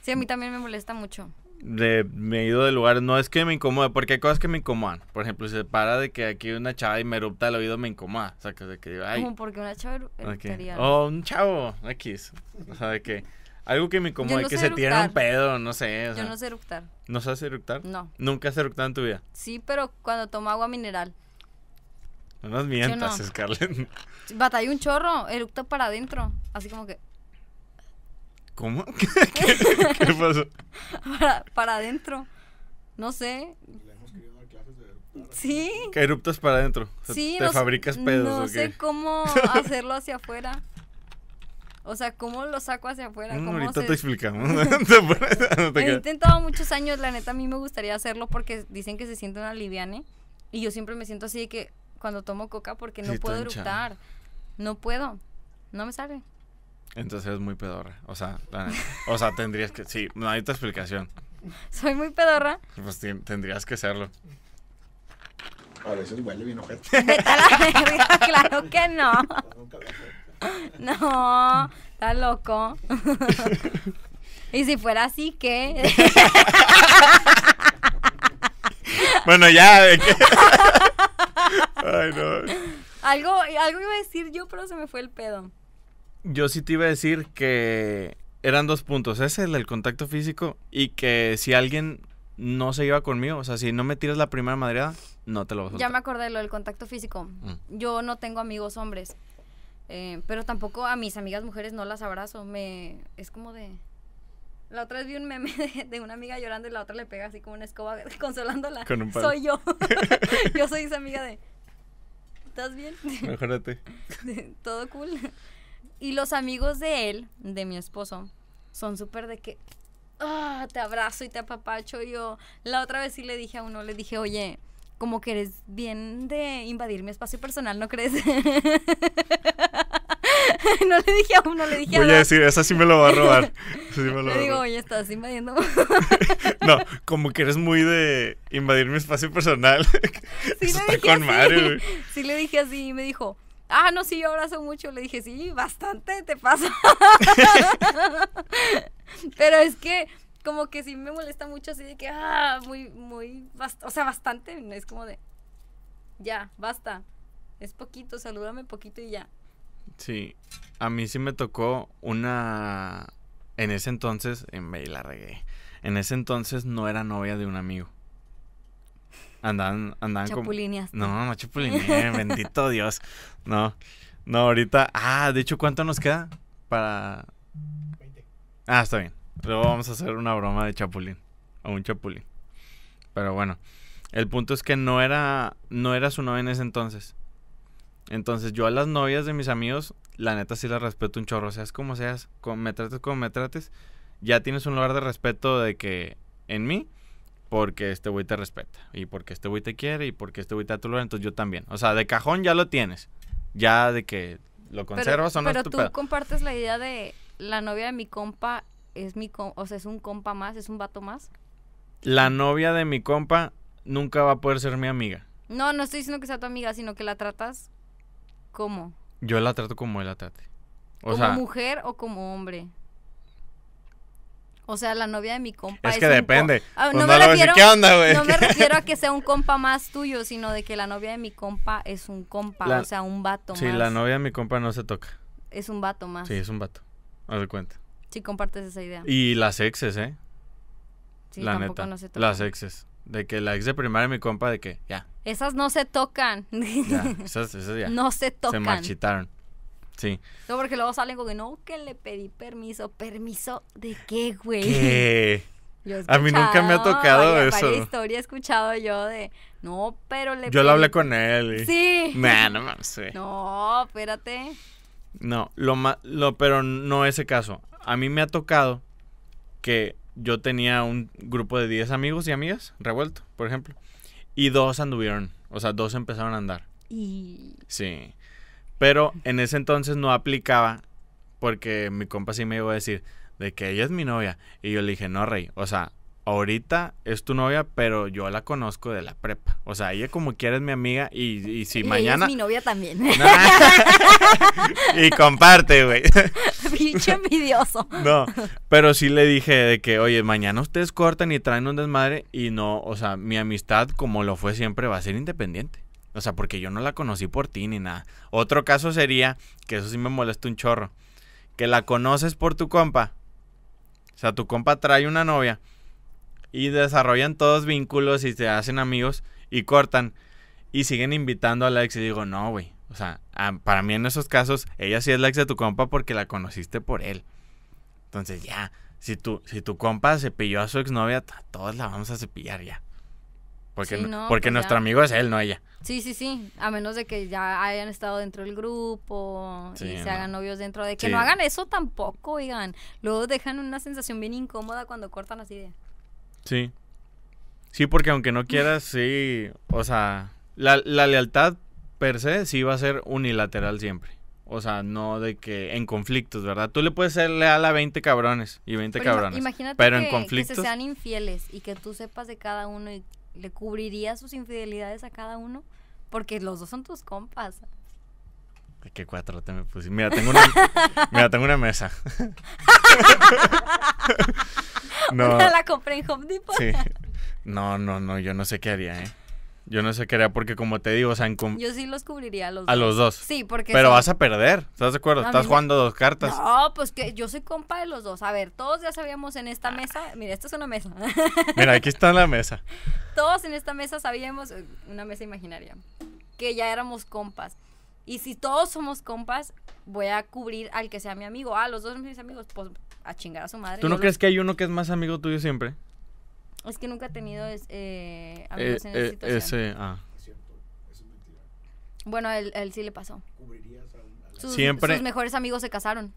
Sí, a mí también me molesta mucho me he ido del lugar, no es que me incomode, porque hay cosas que me incomodan. Por ejemplo, si se para de que aquí una chava y me erupta el oído, me incomoda. O sea, que, que Como porque una chava er- okay. O un chavo, X. O sea, de que algo que me incomoda, que se tiene un pedo, no sé. yo no sé eructar. ¿No sabes eructar? No. ¿Nunca has eructado en tu vida? Sí, pero cuando tomo agua mineral. No nos mientas, Scarlett. Batalla un chorro, eructa para adentro. Así como que. ¿Cómo? ¿Qué, pasó? para, adentro. No sé. Le hemos Sí. Que eruptas para adentro. sí, te fabricas pedos. No sé cómo hacerlo hacia afuera. O sea, ¿cómo lo saco hacia afuera? Mm, ahorita te explicamos. He intentado muchos años, la neta, a mí me gustaría hacerlo porque dicen que se siente una liviane. Y yo siempre me siento así de que cuando tomo coca porque no puedo eruptar. No puedo. No me sale. Entonces eres muy pedorra. O sea, o sea, tendrías que. Sí, no hay otra explicación. Soy muy pedorra. Pues tendrías que serlo. A veces huele bien ojete. claro que no. No, está loco. y si fuera así, ¿qué? bueno, ya. algo iba a decir yo, pero se me fue el pedo. Yo sí te iba a decir que eran dos puntos. Ese, el contacto físico, y que si alguien no se iba conmigo, o sea, si no me tiras la primera madreada, no te lo vas a decir Ya me acordé de lo del contacto físico. Mm. Yo no tengo amigos hombres. Eh, pero tampoco a mis amigas mujeres no las abrazo. Me, es como de. La otra vez vi un meme de, una amiga llorando y la otra le pega así como una escoba consolándola. soy yo. yo soy esa amiga de. ¿Estás bien? Mejórate. Todo cool. Y los amigos de él, de mi esposo, son súper de que, ah, te abrazo y te apapacho. Y yo, la otra vez sí le dije a uno, le dije, oye, como que eres bien de invadir mi espacio personal, ¿no crees? no le dije a uno, le dije Voy a Voy a decir, esa sí me lo va a robar. Sí me lo le va digo, robar. oye, estás invadiendo. no, como que eres muy de invadir mi espacio personal. Sí, le dije con Mario. Sí le dije así y me dijo, Ah, no, sí, yo abrazo mucho. Le dije, sí, bastante te pasa. Pero es que como que sí me molesta mucho así de que, ah, muy, muy, o sea, bastante. Es como de, ya, basta. Es poquito, salúdame poquito y ya. Sí, a mí sí me tocó una... En ese entonces, en la regué. En ese entonces no era novia de un amigo. Andan, andan como. No, no chapulineé, bendito Dios. No, no, ahorita. Ah, de hecho, ¿cuánto nos queda? Para. 20. Ah, está bien. Luego vamos a hacer una broma de chapulín. O un chapulín. Pero bueno. El punto es que no era. No era su novia en ese entonces. Entonces, yo a las novias de mis amigos, la neta sí las respeto un chorro. Seas como seas, me trates como me trates. Ya tienes un lugar de respeto de que. En mí porque este güey te respeta y porque este güey te quiere y porque este güey te atuló, entonces yo también. O sea, de cajón ya lo tienes. Ya de que lo conservas o no Pero tú compartes la idea de la novia de mi compa es mi compa o sea, es un compa más, es un vato más. La novia de mi compa nunca va a poder ser mi amiga. No, no estoy diciendo que sea tu amiga, sino que la tratas como. Yo la trato como él la trate. O ¿Como mujer o como hombre? O sea, la novia de mi compa. Es, es que depende. Ah, pues no, me refiero, a que sea un compa más tuyo, sino de que la novia de mi compa es un compa, o sea, un vato más. Sí, la novia de mi compa no se toca. Es un vato más. Sí, es un vato. Haz de cuenta. Sí, compartes esa idea. Y las exes, ¿eh? Sí, la tampoco No se Las exes. De que la ex de primaria, de mi compa, de que ya. Esas no se tocan. esas ya. No se tocan. Se marchitaron. Sí. No, porque luego salen con que no, que le pedí permiso. ¿Permiso de qué, güey? ¿Qué? a mí nunca me ha tocado eso. historia he escuchado yo de, no, pero le Yo lo hablé con él. Sí. no No, espérate. No, lo, lo pero no ese caso. A mí me ha tocado que yo tenía un grupo de 10 amigos y amigas revuelto, por ejemplo, y dos anduvieron, o sea, dos empezaron a andar. Y Sí. Pero en ese entonces no aplicaba porque mi compa sí me iba a decir de que ella es mi novia. Y yo le dije, no, Rey, o sea, ahorita es tu novia, pero yo la conozco de la prepa. O sea, ella como quiera es mi amiga y, si mañana... es mi novia también. y comparte, güey. Pinche envidioso. No, pero sí le dije de que, oye, mañana ustedes cortan y traen un desmadre y no, o sea, mi amistad como lo fue siempre va a ser independiente. O sea, porque yo no la conocí por ti ni nada. Otro caso sería, que eso sí me molesta un chorro, que la conoces por tu compa. O sea, tu compa trae una novia y desarrollan todos vínculos y se hacen amigos y cortan y siguen invitando a la ex y digo, no, güey. O sea, ah, para mí en esos casos, ella sí es la ex de tu compa porque la conociste por él. Entonces ya, si tu, si tu compa cepilló a su exnovia, todos la vamos a cepillar ya. Porque, pues nuestro amigo es él, no ella. Sí, sí, sí. A menos de que ya hayan estado dentro del grupo y se hagan novios dentro de que no hagan eso tampoco, oigan. Luego dejan una sensación bien incómoda cuando cortan así de. Sí. Sí, porque aunque no quieras, sí. O sea, la, lealtad per se sí va a ser unilateral siempre. O sea, no de que en conflictos, ¿verdad? Tú le puedes ser leal a 20 cabrones y 20 cabrones. Imagínate pero que, en conflictos, que se sean infieles y que tú sepas de cada uno y ¿Le cubriría sus infidelidades a cada uno? Porque los dos son tus compas. ¿Qué cuatro te me pusiste? Mira, tengo una, mira, tengo una mesa. no. la compré en Home Depot. Sí. No, no, no, yo no sé qué haría, ¿eh? Yo no sé qué era porque como te digo, o sea, Yo sí los cubriría a los dos. A los dos. Sí, porque... Pero vas a perder, ¿estás de acuerdo? Estás jugando dos cartas. No, pues que yo soy compa de los dos. A ver, todos ya sabíamos en esta mesa... Mira, esta es una mesa. Mira, aquí está la mesa. todos en esta mesa sabíamos, eh, una mesa imaginaria, que ya éramos compas. Y si todos somos compas, voy a cubrir al que sea mi amigo. A ah, los dos mis amigos, pues a chingar a su madre. ¿Tú no crees que hay uno que es más amigo tuyo siempre? Es que nunca he tenido es, eh, eh, en eh, eh, ese, ah. Bueno, él, él, sí le pasó. ¿Cubrirías a, sus, Siempre. sus mejores amigos se casaron.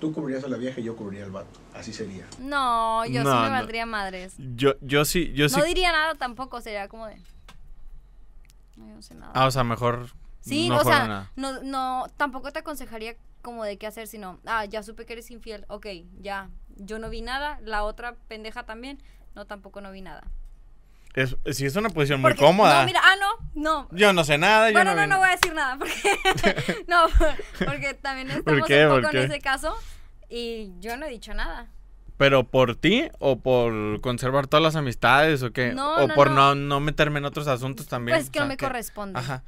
Tú cubrirías a la vieja y yo cubriría al vato. Así sería. No, yo sí me valdría madres. Yo, yo sí, yo sí. No diría nada tampoco, sería como de. No, no sé nada. Ah, o sea, mejor. Sí, no, o sea, no, no, tampoco te aconsejaría como de qué hacer, sino, ah, ya supe que eres infiel, ok, ya, yo no vi nada, la otra pendeja también, no, tampoco no vi nada. Es, es una posición muy cómoda. No, mira, ah, no, no. Yo no sé nada. bueno, no, no, voy a decir nada. Porque, no, porque también estamos un poco en ese caso y yo no he dicho nada. ¿Pero por ti o por conservar todas las amistades o qué? o por no. meterme en otros asuntos también. Pues que no me corresponde. Ajá.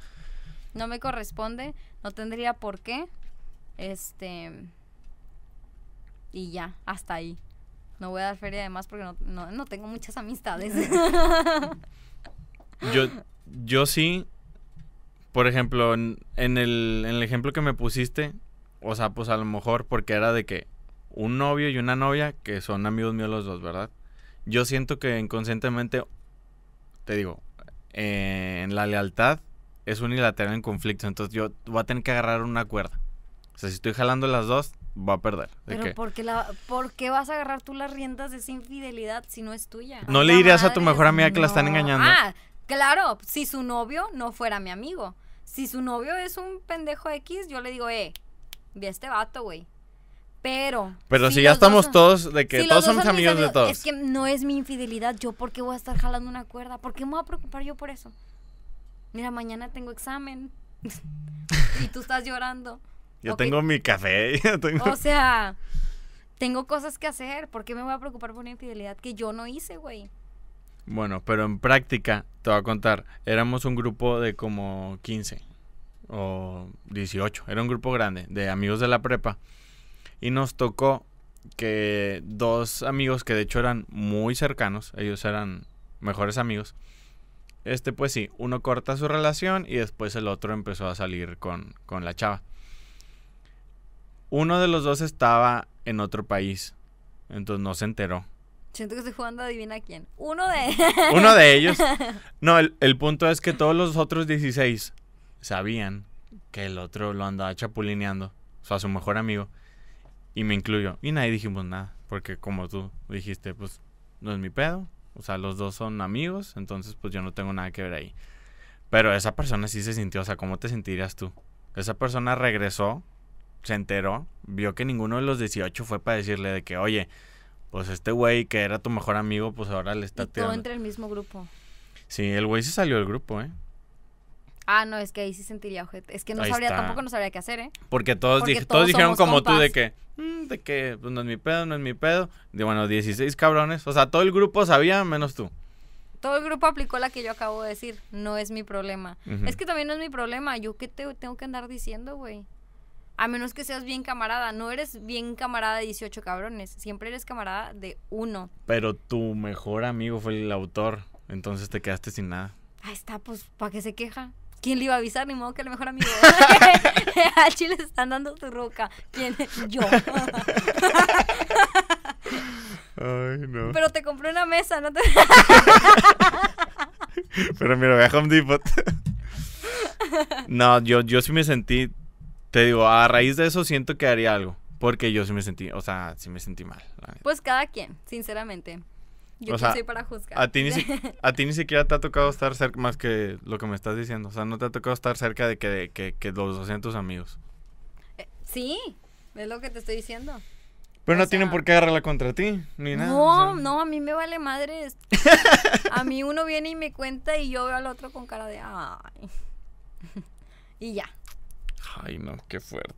No me corresponde, no tendría por qué. Este. Y ya, hasta ahí. No voy a dar feria además porque no, tengo muchas amistades. yo, yo sí, por ejemplo, en, el, ejemplo que me pusiste, o sea, pues a lo mejor porque era de que un novio y una novia que son amigos míos los dos, ¿verdad? Yo siento que inconscientemente, te digo, eh, en la lealtad es unilateral en conflicto, entonces yo voy a tener que agarrar una cuerda. O sea, si estoy jalando las dos, va a perder. Pero Porque la, ¿por qué vas a agarrar tú las riendas de esa infidelidad si no es tuya? No le dirías a tu mejor amiga que la están engañando. Ah, claro, si su novio no fuera mi amigo. Si su novio es un pendejo X, yo le digo, eh, Ve a este vato, güey. Pero. Pero si, ya estamos todos, de que todos somos amigos, de todos. Es que no es mi infidelidad. ¿Yo por qué voy a estar jalando una cuerda? ¿Por qué me voy a preocupar yo por eso? Mira, mañana tengo examen. y tú estás llorando. Yo tengo mi café. tengo... O sea, tengo cosas que hacer. ¿Por qué me voy a preocupar por una infidelidad que yo no hice, güey? Bueno, pero en práctica, te voy a contar, éramos un grupo de como 15 o 18, era un grupo grande de amigos de la prepa y nos tocó que dos amigos que de hecho eran muy cercanos, ellos eran mejores amigos, este pues sí, uno corta su relación y después el otro empezó a salir con, con la chava. Uno de los dos estaba en otro país. Entonces no se enteró. Siento que estoy jugando a adivina quién. Uno de Uno de ellos. No, el, el punto es que todos los otros 16 sabían que el otro lo andaba chapulineando. O sea, su mejor amigo. Y me incluyo. Y nadie dijimos nada. Porque como tú dijiste, pues no es mi pedo. O sea, los dos son amigos. Entonces, pues yo no tengo nada que ver ahí. Pero esa persona sí se sintió. O sea, ¿cómo te sentirías tú? Esa persona regresó se enteró, vio que ninguno de los 18 fue para decirle de que, oye, pues este güey que era tu mejor amigo, pues ahora le está Todo entre el mismo grupo. Sí, el güey se salió del grupo, ¿eh? Ah, no, es que ahí sí sentiría ojete. Es que no sabría, tampoco no sabría qué hacer, ¿eh? Porque todos, todos, dijeron como tú de que, mm, de que pues, no es mi pedo, no es mi pedo. De bueno, 16 cabrones. O sea, todo el grupo sabía menos tú. Todo el grupo aplicó la que yo acabo de decir. No es mi problema. Es que también no es mi problema. ¿Yo qué te tengo que andar diciendo, güey? A menos que seas bien camarada. No eres bien camarada de 18 cabrones. Siempre eres camarada de uno. Pero tu mejor amigo fue el autor. Entonces te quedaste sin nada. Ahí está, pues, ¿para qué se queja? ¿Quién le iba a avisar? Ni modo que el mejor amigo. a Chile están dando tu roca. ¿Quién? Yo. Ay, no. Pero te compré una mesa, no te. Pero mira, ve a Home Depot. no, yo, yo sí me sentí te digo, a raíz de eso siento que haría algo. Porque yo sí me sentí, o sea, sí me sentí mal. Pues cada quien, sinceramente. Yo no soy para juzgar. A ti, ni siquiera te ha tocado estar cerca, más que lo que me estás diciendo. O sea, no te ha tocado estar cerca de que, los 200 amigos. Eh, sí, es lo que te estoy diciendo. Pero no tienen por qué agarrarla contra ti, ni nada. No, no, a mí me vale madre. a mí uno viene y me cuenta y yo veo al otro con cara de, ay. y ya, Ay, no, qué fuerte.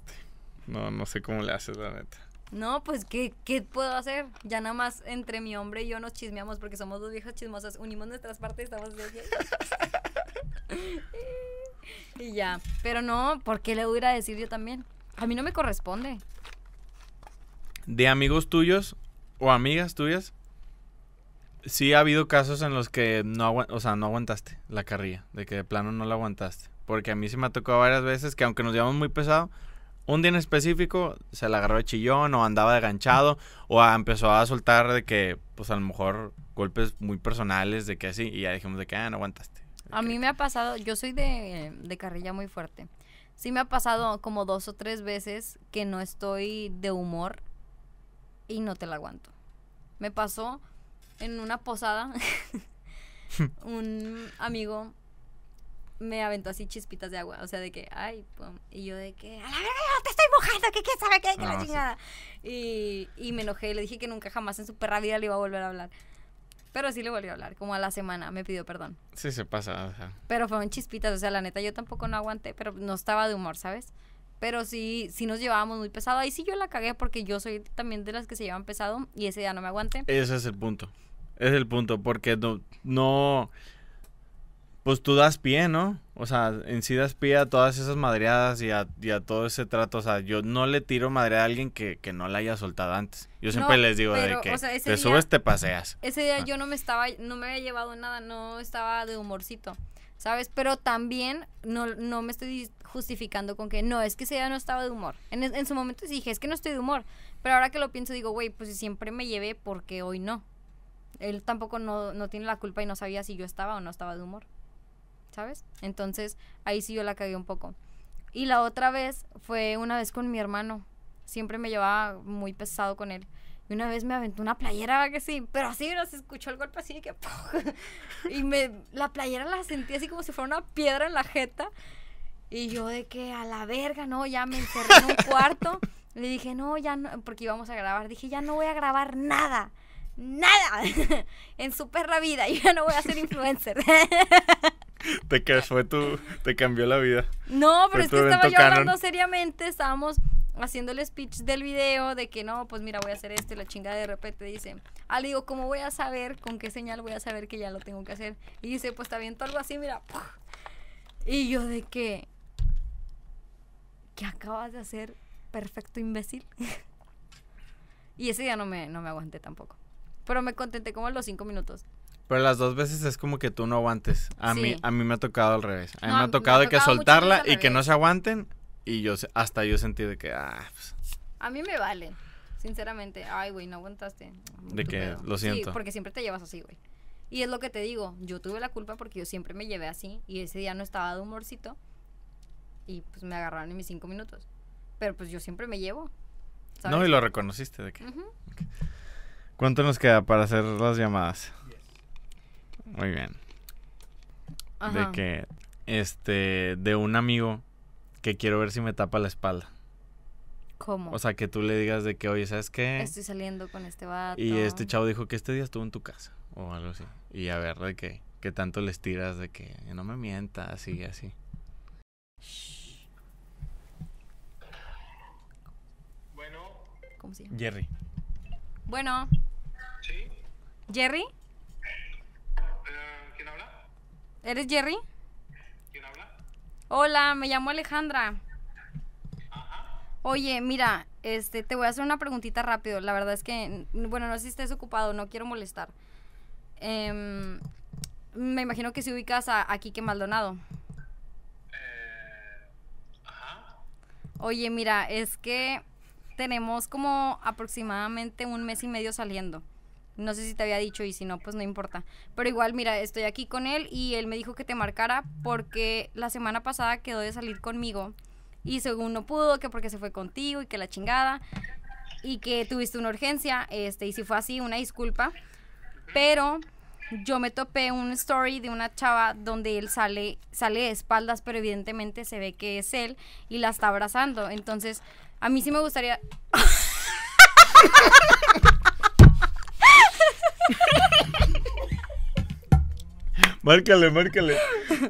No, no sé cómo le haces, la neta. No, pues, ¿qué, ¿qué puedo hacer? Ya nada más entre mi hombre y yo nos chismeamos porque somos dos viejas chismosas. Unimos nuestras partes y estamos de Y ya. Pero no, ¿por qué le voy a, decir yo también? A mí no me corresponde. De amigos tuyos o amigas tuyas, sí ha habido casos en los que no, o no aguantaste la carrilla, de que de plano no la aguantaste. Porque a mí se me ha tocado varias veces que aunque nos llevamos muy pesado, un día en específico se la agarró de chillón o andaba aganchado o empezó a soltar de que, pues a lo mejor golpes muy personales, de que así, y ya dijimos de que, ah, no aguantaste. A mí me ha pasado, yo soy de, de carrilla muy fuerte. Sí me ha pasado como dos o tres veces que no estoy de humor y no te la aguanto. Me pasó en una posada, un amigo me aventó así chispitas de agua. O sea, de que, ay, pum. Y yo de que, a la verga, te estoy mojando, que quieres saber qué, que la ah, chingada. Y, me enojé, le dije que nunca jamás en su perra vida le iba a volver a hablar. Pero sí le volví a hablar, como a la semana, me pidió perdón. Sí, se pasa. Pero fueron chispitas, o sea, la neta, yo tampoco no aguanté, pero no estaba de humor, ¿sabes? Pero sí, sí nos llevábamos muy pesado. Ahí sí yo la cagué porque yo soy también de las que se llevan pesado y ese día no me aguanté. Ese es el punto. es el punto, porque no, no pues tú das pie, ¿no? O sea, en sí das pie a todas esas madreadas y a, todo ese trato. O sea, yo no le tiro madre a alguien que, no la haya soltado antes. Yo siempre les digo de que o sea, te subes, te paseas. Ese día ah. yo no me estaba, no me había llevado nada, no estaba de humorcito, ¿sabes? Pero también no, no me estoy justificando con que no, es que ese día no estaba de humor. En, su momento dije, es que no estoy de humor. Pero ahora que lo pienso digo, güey, pues si siempre me llevé, porque hoy no? Él tampoco no tiene la culpa y no sabía si yo estaba o no estaba de humor. ¿sabes? Entonces ahí sí yo la cagué un poco. Y la otra vez fue una vez con mi hermano. Siempre me llevaba muy pesado con él. Y una vez me aventó una playera, que sí, pero así no se escuchó el golpe así de que y me la playera la sentí así como si fuera una piedra en la jeta. Y yo de que a la verga, no, ya me encerré en un cuarto. Le dije, "No, ya no, porque íbamos a grabar." Dije, "Ya no voy a grabar nada." Nada en su perra vida, yo ya no voy a ser influencer. Te, que fue tu, te cambió la vida. No, pero es que estaba yo hablando seriamente, estábamos haciendo el speech del video de que no, pues mira, voy a hacer esto y la chingada de repente dice, ah, le digo, ¿cómo voy a saber? ¿Con qué señal voy a saber que ya lo tengo que hacer? Y dice, pues está bien algo así, mira. Y yo de que, ¿qué acabas de hacer, perfecto imbécil? y ese día no me, no me aguanté tampoco. Pero me contenté como a los cinco minutos. Pero las dos veces es como que tú no aguantes. A, mí, a mí me ha tocado al revés. A mí me ha tocado, que soltarla y que no se aguanten. Y yo hasta yo sentí de que... Ah, pues. A mí me vale, sinceramente. Ay, güey, no aguantaste. De que lo siento. Sí, porque siempre te llevas así, güey. Y es lo que te digo, yo tuve la culpa porque yo siempre me llevé así y ese día no estaba de humorcito y pues me agarraron en mis cinco minutos. Pero pues yo siempre me llevo. No, y lo reconociste de que. ¿Cuánto nos queda para hacer las llamadas? muy bien. De que, este, de un amigo que quiero ver si me tapa la espalda. ¿Cómo? O sea, que tú le digas de que, oye, ¿sabes qué? Estoy saliendo con este vato. Y este chavo dijo que este día estuvo en tu casa o algo así. Y a ver de que qué tanto les tiras de que no me mientas, así, así. Bueno. ¿Cómo se llama? Jerry. Bueno. ¿Jerry? Eh, ¿quién habla? ¿Eres Jerry? ¿Quién habla? Hola, me llamo Alejandra. Ajá. Oye, mira, este, te voy a hacer una preguntita rápido. La verdad es que, bueno, no sé si estés ocupado, no quiero molestar. Em, me imagino que si ubicas a, que Maldonado. Eh, ajá. Oye, mira, es que tenemos como aproximadamente un mes y medio saliendo. No sé si te había dicho y si no, pues no importa. Pero igual, mira, estoy aquí con él y él me dijo que te marcara porque la semana pasada quedó de salir conmigo y según no pudo, que porque se fue contigo y que la chingada y que tuviste una urgencia, este, y si fue así, una disculpa. Pero yo me topé un story de una chava donde él sale, sale de espaldas, pero evidentemente se ve que es él y la está abrazando. Entonces, a mí sí me gustaría... Márcale, márcale.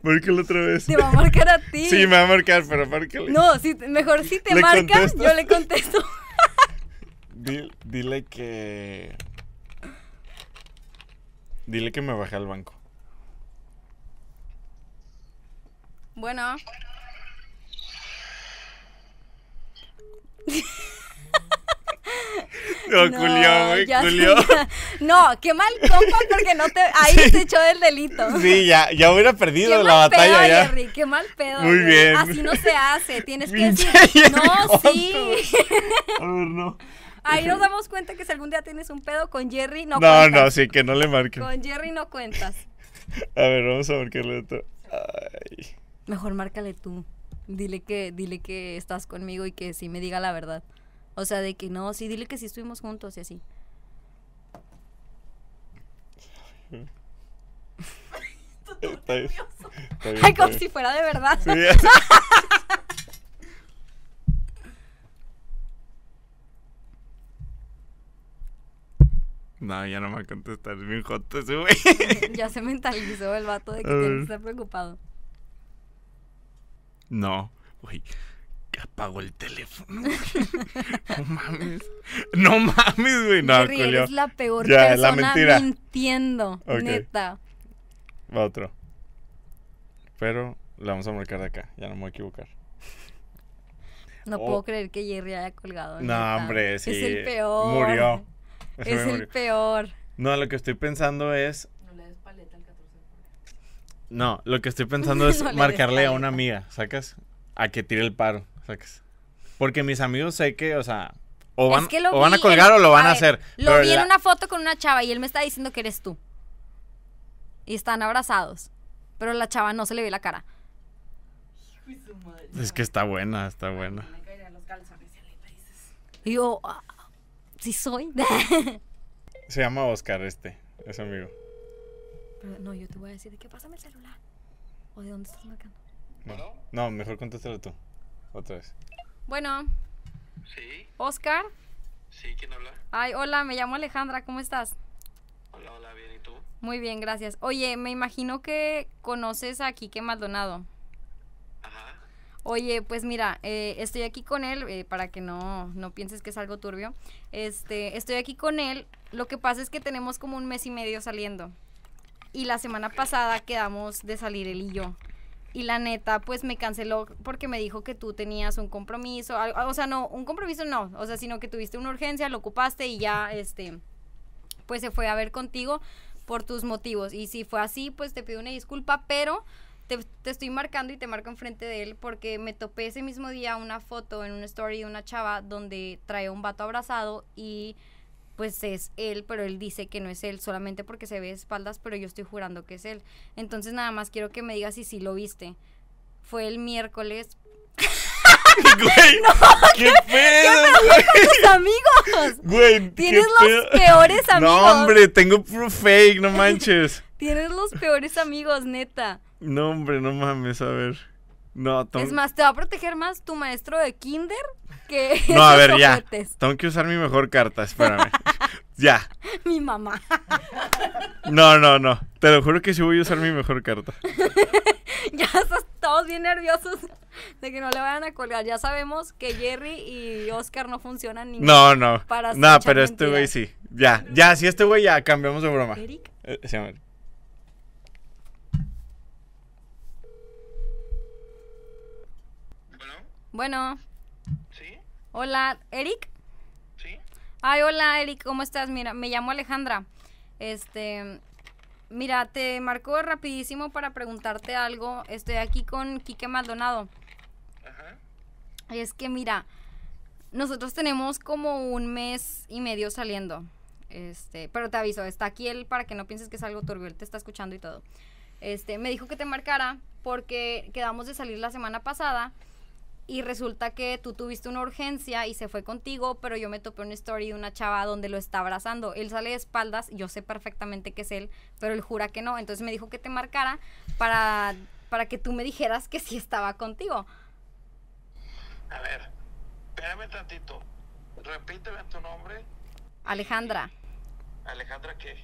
Márcale otra vez. Te va a marcar a ti. Sí, me va a marcar, pero márcale. No, mejor si te marcas, yo le contesto. Dile, que. Dile que me bajé al banco. Bueno. No, no culió, güey, No, qué mal compa porque no te... Ahí se echó del delito. Sí, ya, ya hubiera perdido la batalla ya. Jerry, qué mal pedo. Muy bien. Así no se hace, tienes que decir... no, sí. A ver, no. Ahí nos damos cuenta que si algún día tienes un pedo con Jerry, no, no cuentas. No, no, sí, que no le marques. Con Jerry no cuentas. A ver, vamos a marcarle otro. Ay. Mejor márcale tú. Dile que, dile que estás conmigo y que sí me diga la verdad. O sea, de que no, sí, dile que sí estuvimos juntos y así. Está bien, está Ay, como si fuera de verdad. Sí, no, ya no me va a contestar. Es bien joto ese güey. Ya se mentalizó el vato de que tiene que estar preocupado. No, güey. Apago el teléfono. no mames. No mames, güey. No, Jerry, eres la peor ya, persona la mentira. mintiendo, neta. Va otro. Pero La vamos a marcar de acá, ya no me voy a equivocar. No oh. puedo creer que Jerry haya colgado. No, hombre, sí. Es el peor. Murió. es el peor. No, lo que estoy pensando es. No le des paleta al 14 No, lo que estoy pensando es marcarle a una amiga, ¿sacas? A que tire el paro. Porque mis amigos sé que, o sea, o van, a colgar o lo van a, hacer. Lo vi en una foto con una chava y él me está diciendo que eres tú. Y están abrazados. Pero la chava no se le ve la cara. Es que está buena, está buena. yo, ah, sí soy. se llama Oscar este, es amigo. no, yo te voy a decir de qué pásame el celular. ¿O de dónde estás marcando? No, no mejor contéstalo tú otra vez. Bueno. Sí. Oscar. Sí, ¿quién habla? Ay, hola, me llamo Alejandra, ¿cómo estás? Hola, hola, bien, ¿y tú? Muy bien, gracias. Oye, me imagino que conoces a Quique Maldonado. Ajá. Oye, pues mira, eh, estoy aquí con él, eh, para que no, no pienses que es algo turbio. Este, estoy aquí con él. Lo que pasa es que tenemos como un mes y medio saliendo. Y la semana pasada quedamos de salir él y yo y la neta pues me canceló porque me dijo que tú tenías un compromiso, o sea, no, un compromiso no, o sea, sino que tuviste una urgencia, lo ocupaste y ya este pues se fue a ver contigo por tus motivos. Y si fue así, pues te pido una disculpa, pero te, estoy marcando y te marco enfrente de él porque me topé ese mismo día una foto en una story de una chava donde trae un vato abrazado y pues es él, pero él dice que no es él solamente porque se ve de espaldas, pero yo estoy jurando que es él. Entonces nada más quiero que me digas si sí lo viste. Fue el miércoles. Güey, qué, ¿qué Con tus amigos. Güey, tienes los peores amigos. No, hombre, tengo proof fake, no manches. tienes los peores amigos, neta. No, hombre, no mames, a ver. No, Es más, te va a proteger más tu maestro de kinder que... No, a ver, ya. Tengo que usar mi mejor carta, espérame. ya. Mi mamá. no, no, no. Te lo juro que sí voy a usar mi mejor carta. ya estás todos bien nerviosos de que no le vayan a colgar. Ya sabemos que Jerry y Oscar no funcionan ni No, no. Para no, pero este güey sí. Ya, ya, si sí, este güey ya, cambiamos de broma. ¿Eric? Eh, Bueno. ¿Sí? Hola, Eric. Sí. Ay, hola, Eric, ¿cómo estás? Mira, me llamo Alejandra. Este, mira, te marco rapidísimo para preguntarte algo. Estoy aquí con Quique Maldonado. Ajá. Es que mira, nosotros tenemos como un mes y medio saliendo. Este, pero te aviso, está aquí él para que no pienses que es algo turbio, él te está escuchando y todo. Este, me dijo que te marcara porque quedamos de salir la semana pasada y resulta que tú tuviste una urgencia y se fue contigo, pero yo me topé una story de una chava donde lo está abrazando. Él sale de espaldas, yo sé perfectamente que es él, pero él jura que no. Entonces me dijo que te marcara para, para que tú me dijeras que sí estaba contigo. A ver, espérame tantito. Repíteme tu nombre. Alejandra. ¿Alejandra qué?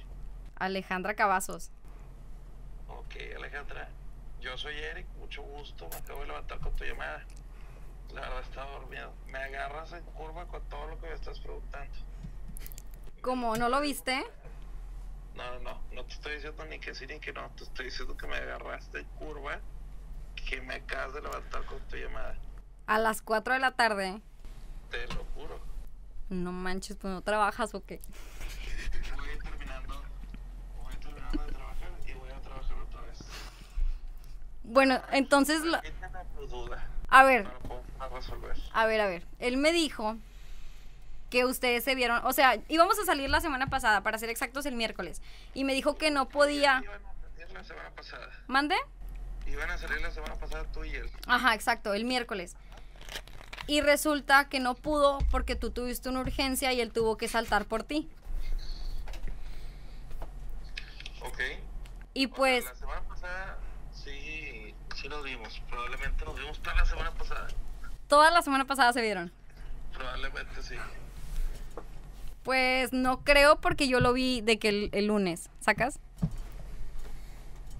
Alejandra Cavazos. Ok, Alejandra. Yo soy Eric, mucho gusto, me acabo de levantar con tu llamada. Claro, está estaba dormido. Me agarras en curva con todo lo que me estás preguntando. ¿Cómo? ¿No lo viste? No, no, no te estoy diciendo ni que sí ni que no. Te estoy diciendo que me agarraste en curva que me acabas de levantar con tu llamada. A las 4 de la tarde. Te lo juro. No manches, pues no trabajas o qué. Voy terminando, voy terminando de trabajar y voy a trabajar otra vez. Bueno, entonces... Lo... Duda. A ver. A ver, a ver. Él me dijo que ustedes se vieron, o sea, íbamos a salir la semana pasada, para ser exactos el miércoles, y me dijo que no podía... Iban ¿Mande? Iban a salir la semana pasada tú y él. Ajá, exacto, el miércoles. Y resulta que no pudo porque tú tuviste una urgencia y él tuvo que saltar por ti. Ok. Y pues... la semana pasada sí nos vimos. Probablemente nos vimos toda la semana pasada. Toda la semana pasada se vieron. Probablemente sí. Pues no creo porque yo lo vi de que el, lunes, ¿sacas?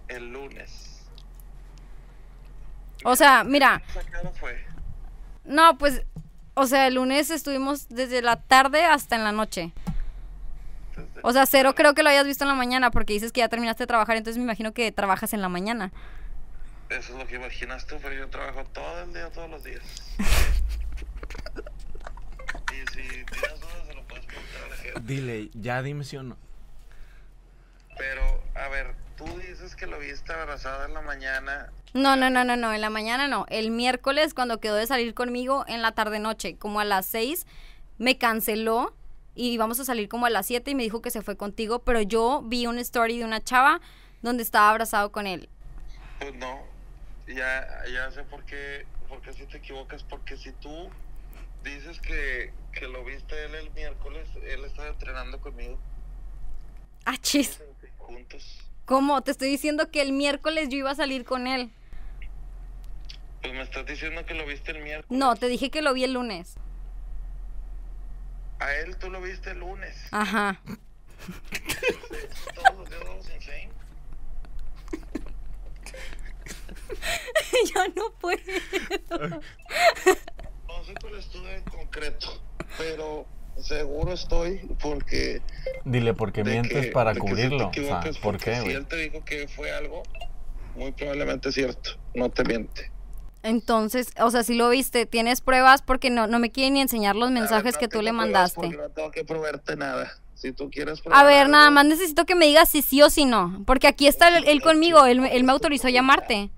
El lunes. O sea, mira. No, fue? no, pues, o sea, el lunes estuvimos desde la tarde hasta en la noche. o sea, cero creo que lo hayas visto en la mañana porque dices que ya terminaste de trabajar, entonces me imagino que trabajas en la mañana. Eso es lo que imaginas tú, pero yo trabajo todo el día, todos los días. y si tienes dudas, se lo puedes preguntar a la gente. Dile, ya dime si o no. Pero, a ver, tú dices que lo viste abrazado en la mañana. No, no, no, no, no, en la mañana no. El miércoles, cuando quedó de salir conmigo, en la tarde-noche, como a las seis, me canceló y íbamos a salir como a las siete y me dijo que se fue contigo, pero yo vi una story de una chava donde estaba abrazado con él. Pues no, ya, ya sé por qué, porque si te equivocas, porque si tú dices que, lo viste él el miércoles, él estaba entrenando conmigo. Ah, chis. Juntos. ¿Cómo? Te estoy diciendo que el miércoles yo iba a salir con él. Pues me estás diciendo que lo viste el miércoles. No, te dije que lo vi el lunes. A él tú lo viste el lunes. Ajá. Yo no puedo. No sé el estudio en concreto, pero seguro estoy porque... Dile, porque mientes para cubrirlo. Si él te dijo que fue algo, muy probablemente es cierto, no te miente. Entonces, o sea, si lo viste, tienes pruebas porque no, no me quieren ni enseñar los mensajes que tú le mandaste. No tengo que probarte nada. Si tú quieres probar A ver, nada más necesito que me digas si sí o si no. Porque aquí está él, conmigo, él, él me autorizó a llamarte.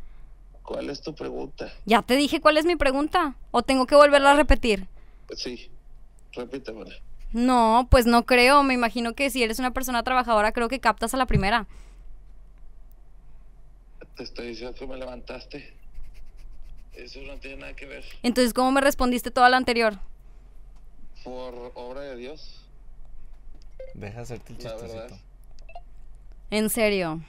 ¿Cuál es tu pregunta? Ya te dije cuál es mi pregunta. ¿O tengo que volverla a repetir? Sí, repítamela. No, pues no creo. Me imagino que si eres una persona trabajadora, creo que captas a la primera. Te estoy diciendo que me levantaste. Eso no tiene nada que ver. Entonces, ¿cómo me respondiste toda la anterior? Por obra de Dios. Deja hacerte el chistecito. ¿En serio?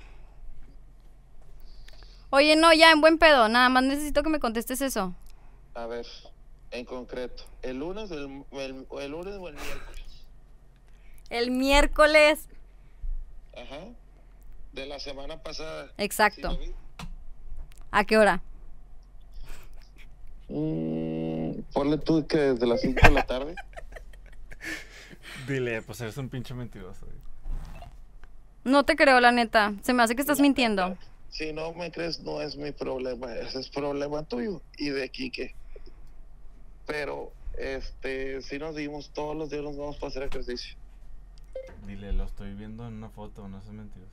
Oye, no, ya en buen pedo, nada más necesito que me contestes eso. A ver, en concreto, ¿el lunes, el, lunes o el miércoles? El miércoles. Ajá. De la semana pasada. Exacto. ¿A qué hora? Mm, ponle tú que desde las 5 de la tarde. Dile, pues eres un pinche mentiroso. No te creo, la neta. Se me hace que estás mintiendo. Si no me crees, no es mi problema, ese es problema tuyo y de Quique. Pero este, si nos dimos todos los días, nos vamos a hacer ejercicio. Dile, lo estoy viendo en una foto, no se mentiroso.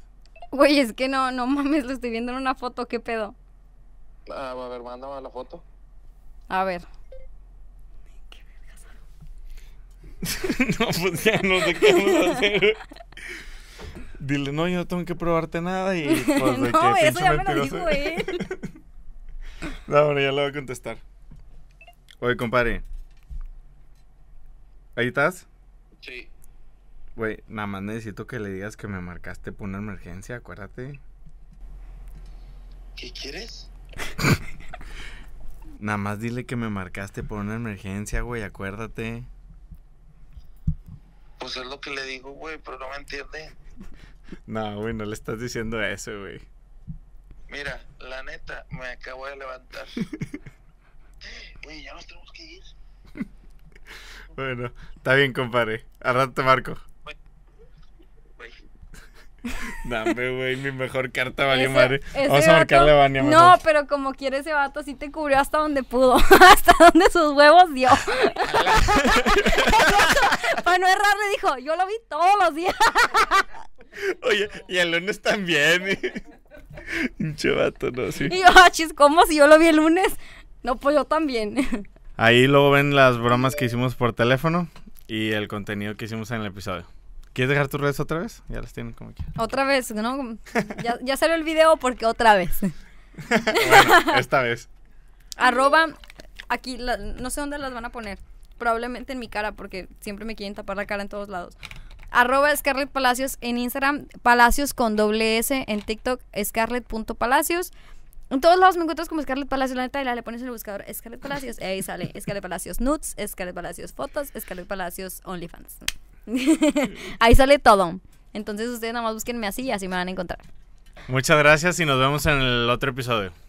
Güey, es que no, no mames, lo estoy viendo en una foto, ¿qué pedo? a ver, mándame la foto. A ver. no, pues ya no sé qué vamos a hacer. Dile, no, yo no tengo que probarte nada y pues, no, eso ya me lo dijo él. no, bueno, ya lo voy a contestar. Oye, compadre. ¿Ahí estás? Sí. Güey, nada más necesito que le digas que me marcaste por una emergencia, acuérdate. ¿Qué quieres? nada más dile que me marcaste por una emergencia, güey, acuérdate. Pues es lo que le digo, güey, pero no me entiende. No, güey, no le estás diciendo eso, güey. Mira, la neta, me acabo de levantar. Güey, ya nos tenemos que ir. Bueno, está bien, compadre. Arrate, te marco. Dame, güey, mi mejor carta valió madre. Vamos a marcarle a Vania. No, pero como quiere ese vato, sí te cubrió hasta donde pudo. hasta donde sus huevos dio. Bueno, no errar, le dijo, yo lo vi todos los días. Oye, y el lunes también. Pinche vato, ¿no? Sí. Y yo, ah, chis, ¿cómo si yo lo vi el lunes? No, pues yo también. Ahí luego ven las bromas que hicimos por teléfono y el contenido que hicimos en el episodio. ¿Quieres dejar tus redes otra vez? Ya las tienen como aquí. Otra vez, ¿no? Ya, salió el video porque otra vez. esta vez. Arroba, aquí, no sé dónde las van a poner probablemente en mi cara, porque siempre me quieren tapar la cara en todos lados. Arroba Scarlett Palacios en Instagram, Palacios con doble S en TikTok, Scarlett.palacios. En todos lados me encuentras como Scarlett Palacios, la neta, y la le pones en el buscador Scarlett Palacios, Y ahí sale Scarlett Palacios Nuts, Scarlett Palacios Fotos, Scarlett Palacios OnlyFans. ahí sale todo. Entonces ustedes nada más búsquenme así y así me van a encontrar. Muchas gracias y nos vemos en el otro episodio.